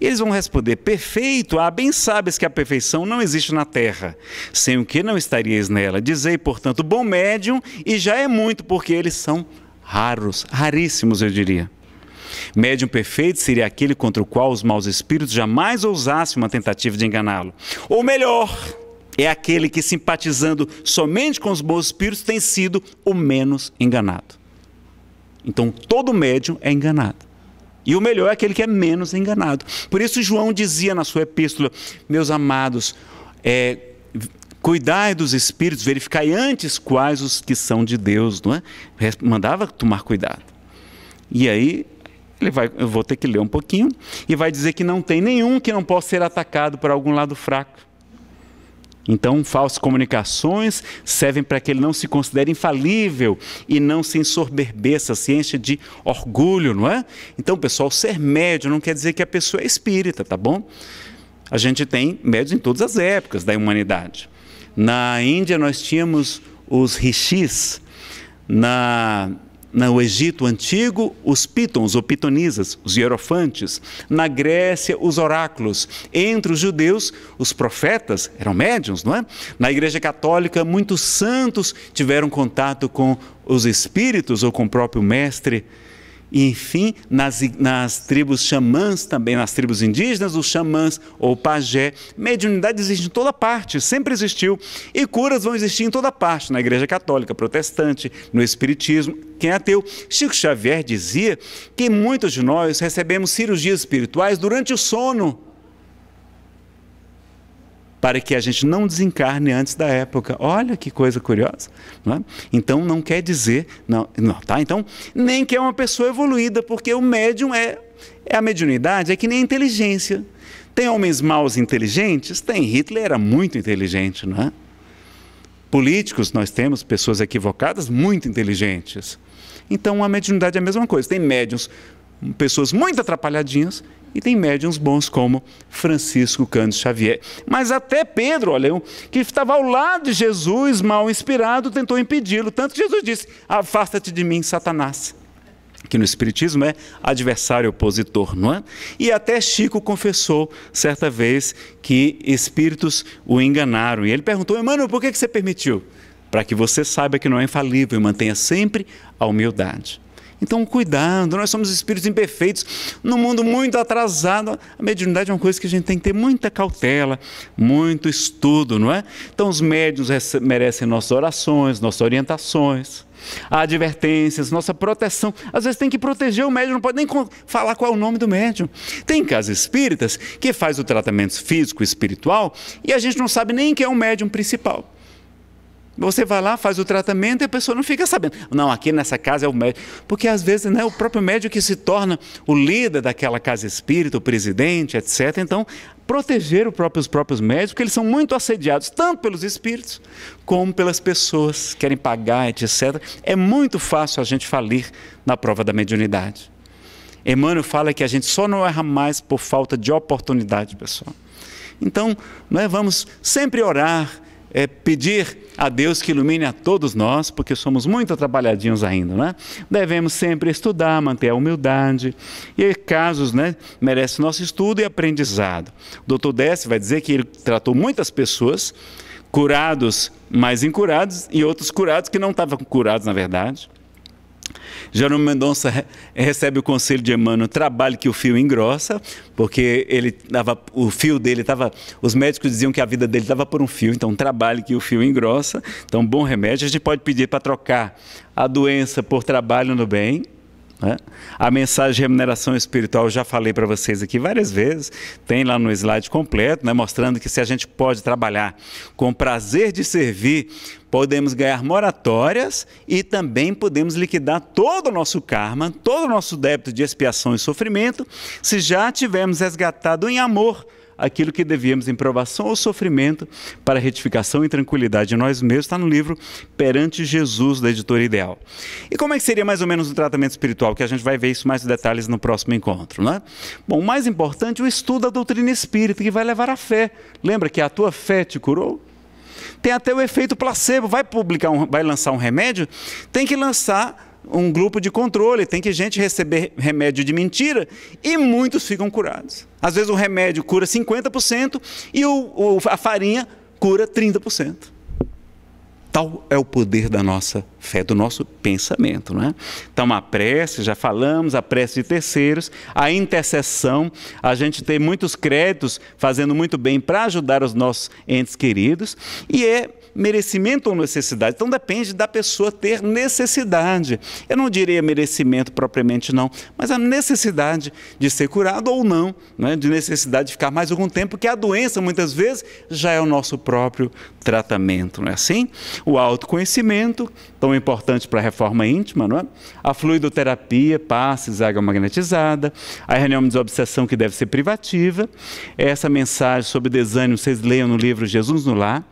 E eles vão responder: Perfeito, ah, bem sabes que a perfeição não existe na terra, sem o que não estarias nela. Dizei, portanto, bom médium, e já é muito, porque eles são raros, raríssimos, eu diria. Médium perfeito seria aquele contra o qual os maus espíritos jamais ousassem uma tentativa de enganá-lo. Ou melhor, é aquele que, simpatizando somente com os bons espíritos, tem sido o menos enganado. Então, todo médium é enganado. E o melhor é aquele que é menos enganado. Por isso, João dizia na sua epístola: Meus amados, é, cuidai dos espíritos, verificai antes quais os que são de Deus, não é? Mandava tomar cuidado. E aí, ele vai, eu vou ter que ler um pouquinho, e vai dizer que não tem nenhum que não possa ser atacado por algum lado fraco. Então, falsas comunicações servem para que ele não se considere infalível e não se ensoberbeça, se encha de orgulho, não é? Então, pessoal, ser médio não quer dizer que a pessoa é espírita, tá bom? A gente tem médios em todas as épocas da humanidade. Na Índia, nós tínhamos os rishis. Na no Egito antigo, os pítons ou pitonisas, os hierofantes. Na Grécia, os oráculos. Entre os judeus, os profetas, eram médiums, não é? Na Igreja Católica, muitos santos tiveram contato com os espíritos ou com o próprio mestre e enfim, nas, nas tribos xamãs também, nas tribos indígenas, os xamãs ou pajé. Mediunidade existe em toda parte, sempre existiu. E curas vão existir em toda parte, na igreja católica, protestante, no espiritismo, quem é ateu. Chico Xavier dizia que muitos de nós recebemos cirurgias espirituais durante o sono para que a gente não desencarne antes da época. Olha que coisa curiosa. Não é? Então não quer dizer. Não, não, tá? Então, nem que é uma pessoa evoluída, porque o médium é. É a mediunidade, é que nem a inteligência. Tem homens maus inteligentes? Tem. Hitler era muito inteligente, não é? Políticos, nós temos pessoas equivocadas muito inteligentes. Então a mediunidade é a mesma coisa. Tem médiums, pessoas muito atrapalhadinhas e tem médiums bons como Francisco Cândido Xavier. Mas até Pedro, olha, que estava ao lado de Jesus, mal inspirado, tentou impedi-lo. Tanto que Jesus disse: Afasta-te de mim, Satanás. Que no Espiritismo é adversário opositor, não é? E até Chico confessou certa vez que espíritos o enganaram. E ele perguntou: Emmanuel, por que você permitiu? Para que você saiba que não é infalível e mantenha sempre a humildade. Então, cuidado, nós somos espíritos imperfeitos, num mundo muito atrasado. A mediunidade é uma coisa que a gente tem que ter muita cautela, muito estudo, não é? Então, os médiuns merecem nossas orações, nossas orientações, advertências, nossa proteção. Às vezes tem que proteger o médium, não pode nem falar qual é o nome do médium. Tem casas espíritas que faz o tratamento físico, espiritual, e a gente não sabe nem quem é o médium principal. Você vai lá, faz o tratamento e a pessoa não fica sabendo. Não, aqui nessa casa é o médico. Porque às vezes é o próprio médico que se torna o líder daquela casa espírita, o presidente, etc. Então, proteger os próprios, os próprios médicos, porque eles são muito assediados, tanto pelos espíritos, como pelas pessoas que querem pagar, etc. É muito fácil a gente falir na prova da mediunidade. Emmanuel fala que a gente só não erra mais por falta de oportunidade, pessoal. Então, né, vamos sempre orar, é, pedir a Deus que ilumine a todos nós, porque somos muito atrapalhadinhos ainda, né? Devemos sempre estudar, manter a humildade, e casos, né, merece nosso estudo e aprendizado. O doutor Dess vai dizer que ele tratou muitas pessoas, curados, mas incurados, e outros curados que não estavam curados, na verdade. Jerônimo Mendonça recebe o conselho de Emmanuel, trabalhe que o fio engrossa, porque ele tava, o fio dele estava, os médicos diziam que a vida dele estava por um fio, então trabalhe que o fio engrossa, então bom remédio. A gente pode pedir para trocar a doença por trabalho no bem, né? A mensagem de remuneração espiritual eu já falei para vocês aqui várias vezes, tem lá no slide completo, né? mostrando que se a gente pode trabalhar com prazer de servir, podemos ganhar moratórias e também podemos liquidar todo o nosso karma, todo o nosso débito de expiação e sofrimento, se já tivermos resgatado em amor aquilo que devíamos em provação ou sofrimento para retificação e tranquilidade de nós mesmos, está no livro Perante Jesus, da editora Ideal. E como é que seria mais ou menos o tratamento espiritual? Que a gente vai ver isso mais em detalhes no próximo encontro, né? Bom, o mais importante é o estudo da doutrina espírita, que vai levar à fé. Lembra que a tua fé te curou? Tem até o efeito placebo. Vai publicar, um, vai lançar um remédio? Tem que lançar um grupo de controle, tem que gente receber remédio de mentira e muitos ficam curados. Às vezes o remédio cura 50% e o, o, a farinha cura 30%. Tal é o poder da nossa fé, do nosso pensamento. Não é? Então, a prece, já falamos, a prece de terceiros, a intercessão, a gente tem muitos créditos fazendo muito bem para ajudar os nossos entes queridos, e é merecimento ou necessidade. Então depende da pessoa ter necessidade. Eu não diria merecimento propriamente não, mas a necessidade de ser curado ou não, né? de necessidade de ficar mais algum tempo, que a doença muitas vezes já é o nosso próprio tratamento, não é assim? O autoconhecimento, tão importante para a reforma íntima, não é? A fluidoterapia, água magnetizada, a reunião de obsessão que deve ser privativa, essa mensagem sobre desânimo vocês leiam no livro Jesus no Lar,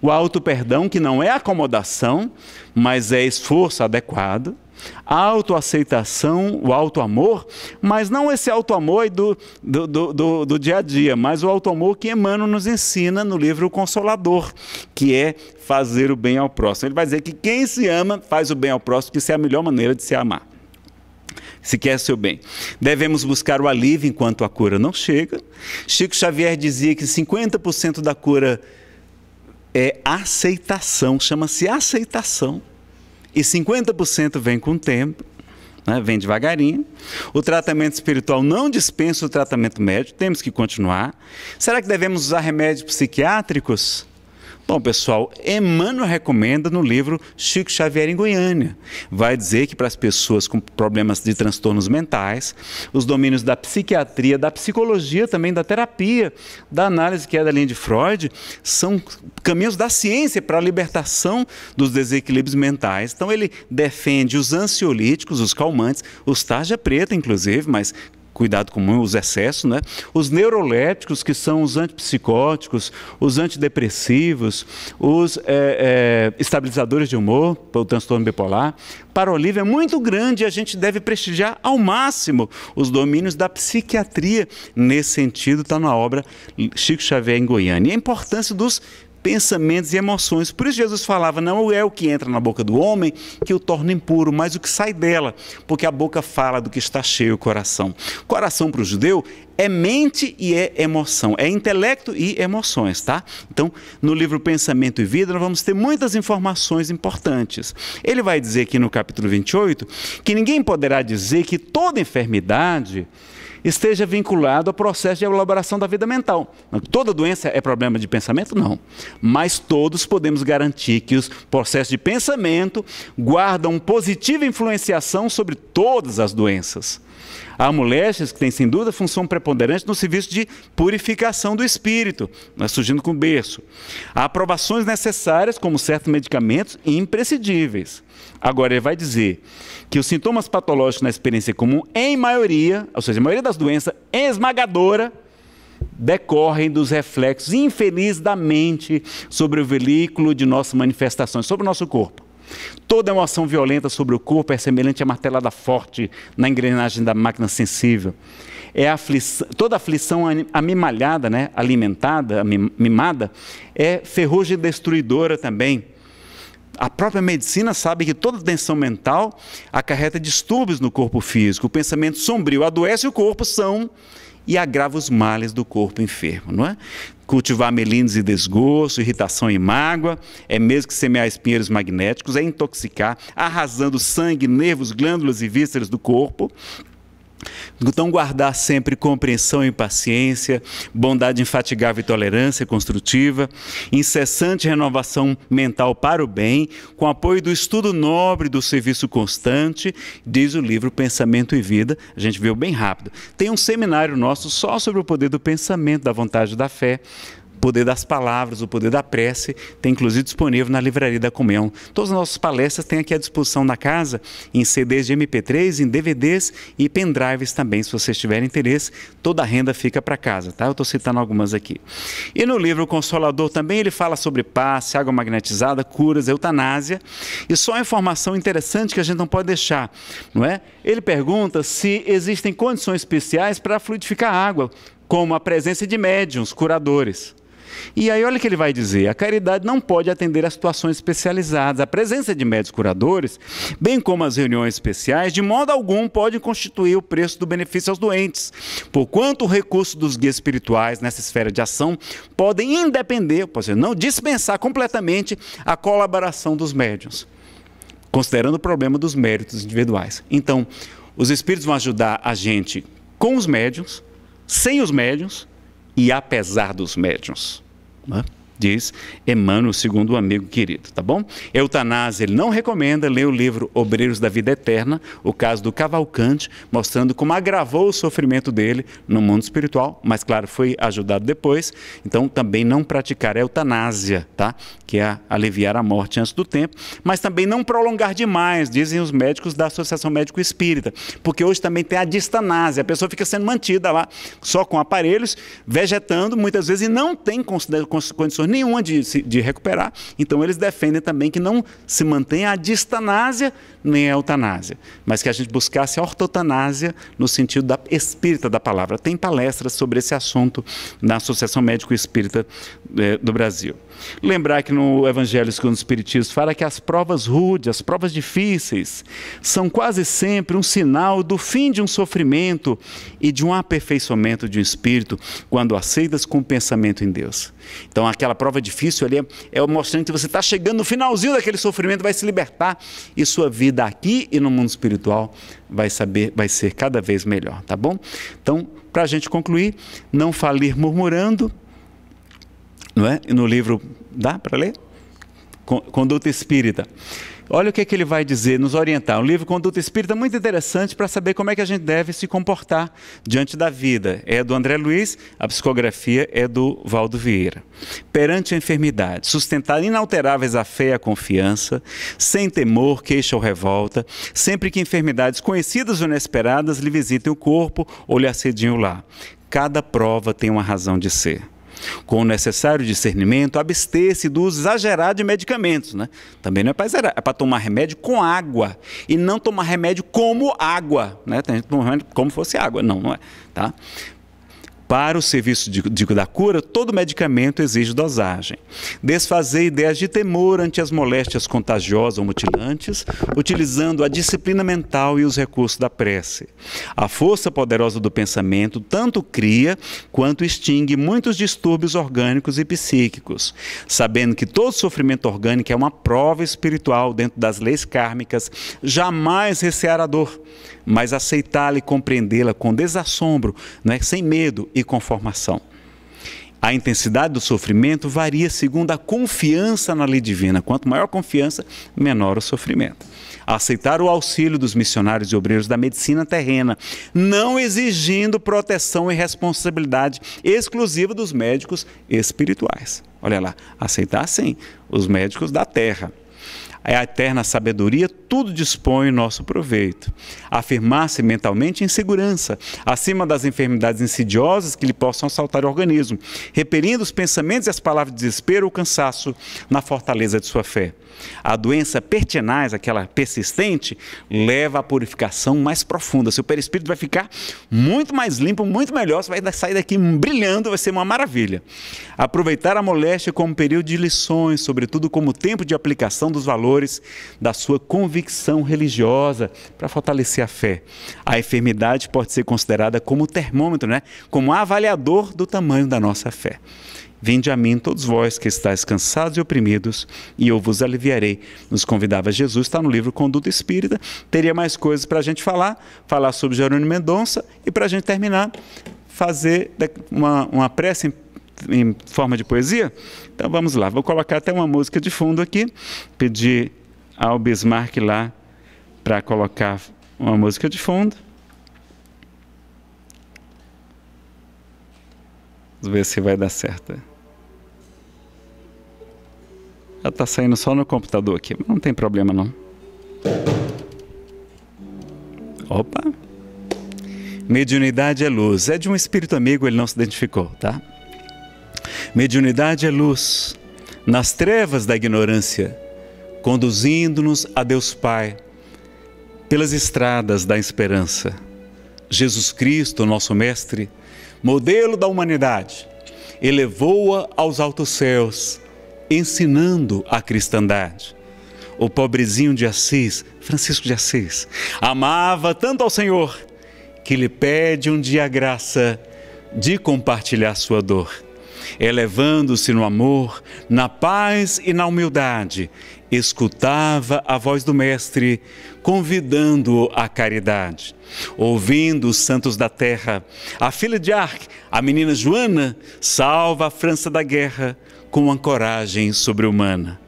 o auto-perdão, que não é acomodação, mas é esforço adequado. A autoaceitação, o auto-amor, mas não esse auto-amor do, do, do, do, dia a dia, mas o auto-amor que Emmanuel nos ensina no livro Consolador, que é fazer o bem ao próximo. Ele vai dizer que quem se ama faz o bem ao próximo, que isso é a melhor maneira de se amar se quer seu bem. Devemos buscar o alívio enquanto a cura não chega. Chico Xavier dizia que 50% da cura é aceitação, chama-se aceitação. E 50% vem com o tempo, né? vem devagarinho. O tratamento espiritual não dispensa o tratamento médico, temos que continuar. Será que devemos usar remédios psiquiátricos? Bom, pessoal, Emmanuel recomenda no livro Chico Xavier em Goiânia. Vai dizer que para as pessoas com problemas de transtornos mentais, os domínios da psiquiatria, da psicologia também, da terapia, da análise que é da linha de Freud, são caminhos da ciência para a libertação dos desequilíbrios mentais. Então ele defende os ansiolíticos, os calmantes, os tarja preta, inclusive, mas cuidado comum, os excessos, né? Os neuroléticos, que são os antipsicóticos, os antidepressivos, os é, é, estabilizadores de humor, para o transtorno bipolar. Para o Olívia é muito grande e a gente deve prestigiar ao máximo os domínios da psiquiatria. Nesse sentido, está na obra Chico Xavier em Goiânia. E a importância dos pensamentos e emoções. Por isso Jesus falava: não é o que entra na boca do homem que o torna impuro, mas o que sai dela, porque a boca fala do que está cheio o coração. Coração para o judeu é mente e é emoção, é intelecto e emoções, tá? Então, no livro Pensamento e Vida, nós vamos ter muitas informações importantes. Ele vai dizer aqui no capítulo 28 que ninguém poderá dizer que toda enfermidade esteja vinculado ao processo de elaboração da vida mental. Toda doença é problema de pensamento? Não. Mas todos podemos garantir que os processos de pensamento guardam positiva influenciação sobre todas as doenças. Há mulheres que têm, sem dúvida, função preponderante no serviço de purificação do espírito, né, surgindo com o berço. Há aprovações necessárias, como certos medicamentos, imprescindíveis. Agora, ele vai dizer que os sintomas patológicos na experiência comum, em maioria, ou seja, a maioria das doenças, esmagadora, decorrem dos reflexos infelizes da mente sobre o veículo de nossas manifestações, sobre o nosso corpo. Toda emoção violenta sobre o corpo é semelhante à martelada forte na engrenagem da máquina sensível. É aflição, toda aflição amimalhada, né, alimentada, mimada, é ferrugem destruidora também. A própria medicina sabe que toda tensão mental acarreta distúrbios no corpo físico. O pensamento sombrio adoece o corpo são e agrava os males do corpo enfermo, não é? cultivar melindres e desgosto, irritação e mágoa, é mesmo que semear espinheiros magnéticos, é intoxicar, arrasando sangue, nervos, glândulas e vísceras do corpo. Então, guardar sempre compreensão e paciência, bondade infatigável e tolerância construtiva, incessante renovação mental para o bem, com apoio do estudo nobre, do serviço constante, diz o livro Pensamento e Vida. A gente viu bem rápido. Tem um seminário nosso só sobre o poder do pensamento, da vontade da fé poder das palavras, o poder da prece, tem inclusive disponível na Livraria da Comunhão. Todas as nossas palestras têm aqui à disposição na casa, em CDs de MP3, em DVDs e pendrives também, se vocês tiverem interesse. Toda a renda fica para casa, tá? Eu estou citando algumas aqui. E no livro Consolador também ele fala sobre paz, água magnetizada, curas, eutanásia. E só uma informação interessante que a gente não pode deixar, não é? Ele pergunta se existem condições especiais para fluidificar a água, como a presença de médiums, curadores. E aí olha o que ele vai dizer: a caridade não pode atender a situações especializadas. A presença de médicos curadores, bem como as reuniões especiais, de modo algum pode constituir o preço do benefício aos doentes, porquanto o recurso dos guias espirituais nessa esfera de ação podem independer, ou seja, não dispensar completamente a colaboração dos médiuns, considerando o problema dos méritos individuais. Então, os espíritos vão ajudar a gente com os médiuns, sem os médiuns e apesar dos médiuns. What? diz Emmanuel, segundo o amigo querido, tá bom? Eutanásia ele não recomenda, lê o livro Obreiros da Vida Eterna, o caso do Cavalcante, mostrando como agravou o sofrimento dele no mundo espiritual, mas claro, foi ajudado depois, então também não praticar eutanásia, tá? Que é aliviar a morte antes do tempo, mas também não prolongar demais, dizem os médicos da Associação Médico Espírita, porque hoje também tem a distanásia, a pessoa fica sendo mantida lá só com aparelhos, vegetando muitas vezes e não tem condições condições nenhuma de, de recuperar. Então, eles defendem também que não se mantenha a distanásia nem a eutanásia, mas que a gente buscasse a ortotanásia no sentido da espírita da palavra. Tem palestras sobre esse assunto na Associação Médico Espírita eh, do Brasil. Lembrar que no Evangelho segundo o Espiritismo fala que as provas rudes, as provas difíceis, são quase sempre um sinal do fim de um sofrimento e de um aperfeiçoamento de um espírito quando aceitas com o pensamento em Deus. Então aquela prova difícil ali é, é mostrando que você está chegando no finalzinho daquele sofrimento, vai se libertar e sua vida aqui e no mundo espiritual vai saber, vai ser cada vez melhor, tá bom? Então, para a gente concluir, não falir murmurando, não é? No livro, dá para ler? Conduta Espírita. Olha o que, é que, ele vai dizer, nos orientar. Um livro Conduta Espírita é muito interessante para saber como é que a gente deve se comportar diante da vida. É do André Luiz, a psicografia é do Valdo Vieira. Perante a enfermidade, sustentar inalteráveis a fé e a confiança, sem temor, queixa ou revolta, sempre que enfermidades conhecidas ou inesperadas lhe visitem o corpo ou lhe assediem lá. Cada prova tem uma razão de ser com o necessário discernimento, abster-se do uso exagerado de medicamentos. Né? Também não é para é para tomar remédio com água e não tomar remédio como água. Né? Tem gente que toma remédio como fosse água. Não, não é. Tá? Para o serviço de, de, da cura, todo medicamento exige dosagem. Desfazer ideias de temor ante as moléstias contagiosas ou mutilantes, utilizando a disciplina mental e os recursos da prece. A força poderosa do pensamento tanto cria quanto extingue muitos distúrbios orgânicos e psíquicos, sabendo que todo sofrimento orgânico é uma prova espiritual dentro das leis kármicas, jamais recear a dor mas aceitá-la e compreendê-la com desassombro, né, sem medo e conformação. A intensidade do sofrimento varia segundo a confiança na lei divina. Quanto maior a confiança, menor o sofrimento. Aceitar o auxílio dos missionários e obreiros da medicina terrena, não exigindo proteção e responsabilidade exclusiva dos médicos espirituais. Olha lá, aceitar sim, os médicos da terra é a eterna sabedoria tudo dispõe em nosso proveito. Afirmar-se mentalmente em segurança, acima das enfermidades insidiosas que lhe possam assaltar o organismo, repelindo os pensamentos e as palavras de desespero ou cansaço na fortaleza de sua fé. A doença pertinaz, aquela persistente, leva à purificação mais profunda. Seu perispírito vai ficar muito mais limpo, muito melhor, você vai sair daqui brilhando, vai ser uma maravilha. Aproveitar a moléstia como período de lições, sobretudo como tempo de aplicação dos valores da sua convicção religiosa para fortalecer a fé. A enfermidade pode ser considerada como termômetro, né? como avaliador do tamanho da nossa fé. Vinde a mim todos vós que estáis cansados e oprimidos, e eu vos aliviarei. Nos convidava Jesus, está no livro Conduta Espírita. Teria mais coisas para a gente falar, falar sobre Jerônimo Mendonça, e para a gente terminar, fazer uma, uma prece em forma de poesia? Então vamos lá, vou colocar até uma música de fundo aqui, pedir ao Bismarck lá para colocar uma música de fundo. Vamos ver se vai dar certo. Ela é. está saindo só no computador aqui, não tem problema não. Opa! Mediunidade é luz. É de um espírito amigo, ele não se identificou, tá? Mediunidade é luz nas trevas da ignorância, conduzindo-nos a Deus Pai pelas estradas da esperança. Jesus Cristo, nosso Mestre, modelo da humanidade, elevou-a aos altos céus, ensinando a cristandade. O pobrezinho de Assis, Francisco de Assis, amava tanto ao Senhor que lhe pede um dia a graça de compartilhar sua dor. Elevando-se no amor, na paz e na humildade, escutava a voz do Mestre, convidando-o à caridade. Ouvindo os santos da terra, a filha de Arc, a menina Joana, salva a França da guerra com uma coragem sobre-humana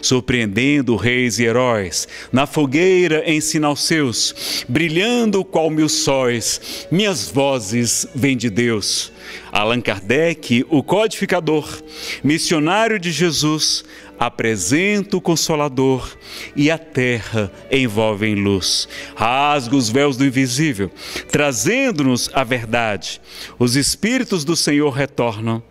surpreendendo reis e heróis, na fogueira ensina sinal seus, brilhando qual mil sóis, minhas vozes vêm de Deus. Allan Kardec, o codificador, missionário de Jesus, apresenta o Consolador e a terra envolve em luz. Rasga os véus do invisível, trazendo-nos a verdade. Os Espíritos do Senhor retornam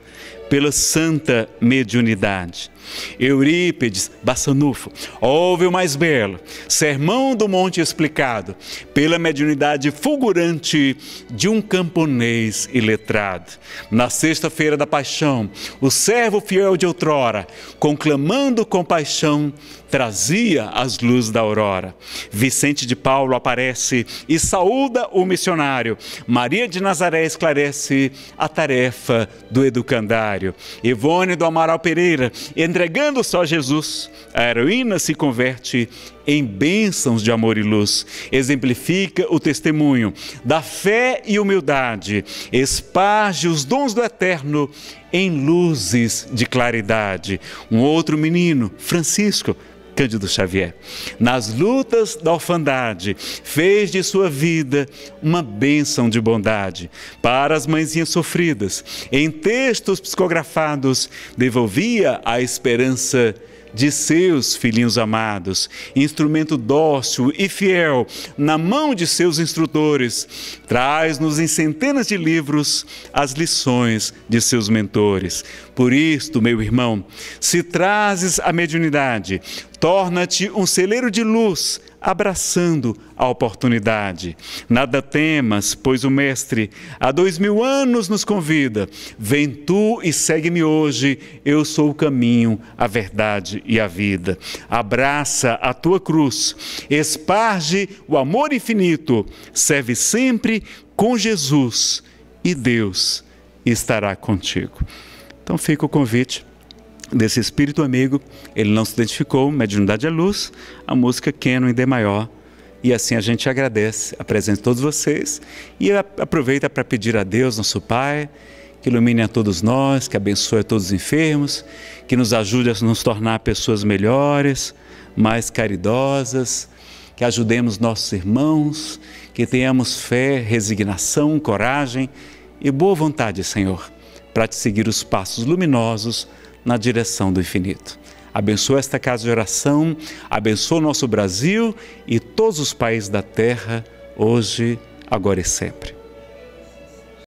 pela santa mediunidade. Eurípides Bassanufo, ouve o mais belo, sermão do monte explicado, pela mediunidade fulgurante de um camponês iletrado. Na sexta-feira da paixão, o servo fiel de outrora, conclamando com paixão, trazia as luzes da aurora. Vicente de Paulo aparece e saúda o missionário. Maria de Nazaré esclarece a tarefa do educandário. Ivone do Amaral Pereira, Entregando-se a Jesus, a heroína se converte em bênçãos de amor e luz. Exemplifica o testemunho da fé e humildade, esparge os dons do eterno em luzes de claridade. Um outro menino, Francisco, Cândido Xavier. Nas lutas da orfandade, fez de sua vida uma bênção de bondade para as mãezinhas sofridas. Em textos psicografados, devolvia a esperança de seus filhinhos amados, instrumento dócil e fiel na mão de seus instrutores, traz-nos em centenas de livros as lições de seus mentores. Por isto, meu irmão, se trazes a mediunidade, torna-te um celeiro de luz, abraçando a oportunidade. Nada temas, pois o Mestre há dois mil anos nos convida. Vem tu e segue-me hoje, eu sou o caminho, a verdade e a vida. Abraça a tua cruz, esparge o amor infinito, serve sempre com Jesus e Deus estará contigo. Então fica o convite desse espírito amigo. Ele não se identificou, mediunidade é luz, a música Queno em D maior. E assim a gente agradece a presença de todos vocês e aproveita para pedir a Deus, nosso Pai, que ilumine a todos nós, que abençoe a todos os enfermos, que nos ajude a nos tornar pessoas melhores, mais caridosas, que ajudemos nossos irmãos, que tenhamos fé, resignação, coragem e boa vontade, Senhor para te seguir os passos luminosos na direção do infinito. Abençoa esta casa de oração, abençoa o nosso Brasil e todos os países da terra, hoje, agora e sempre.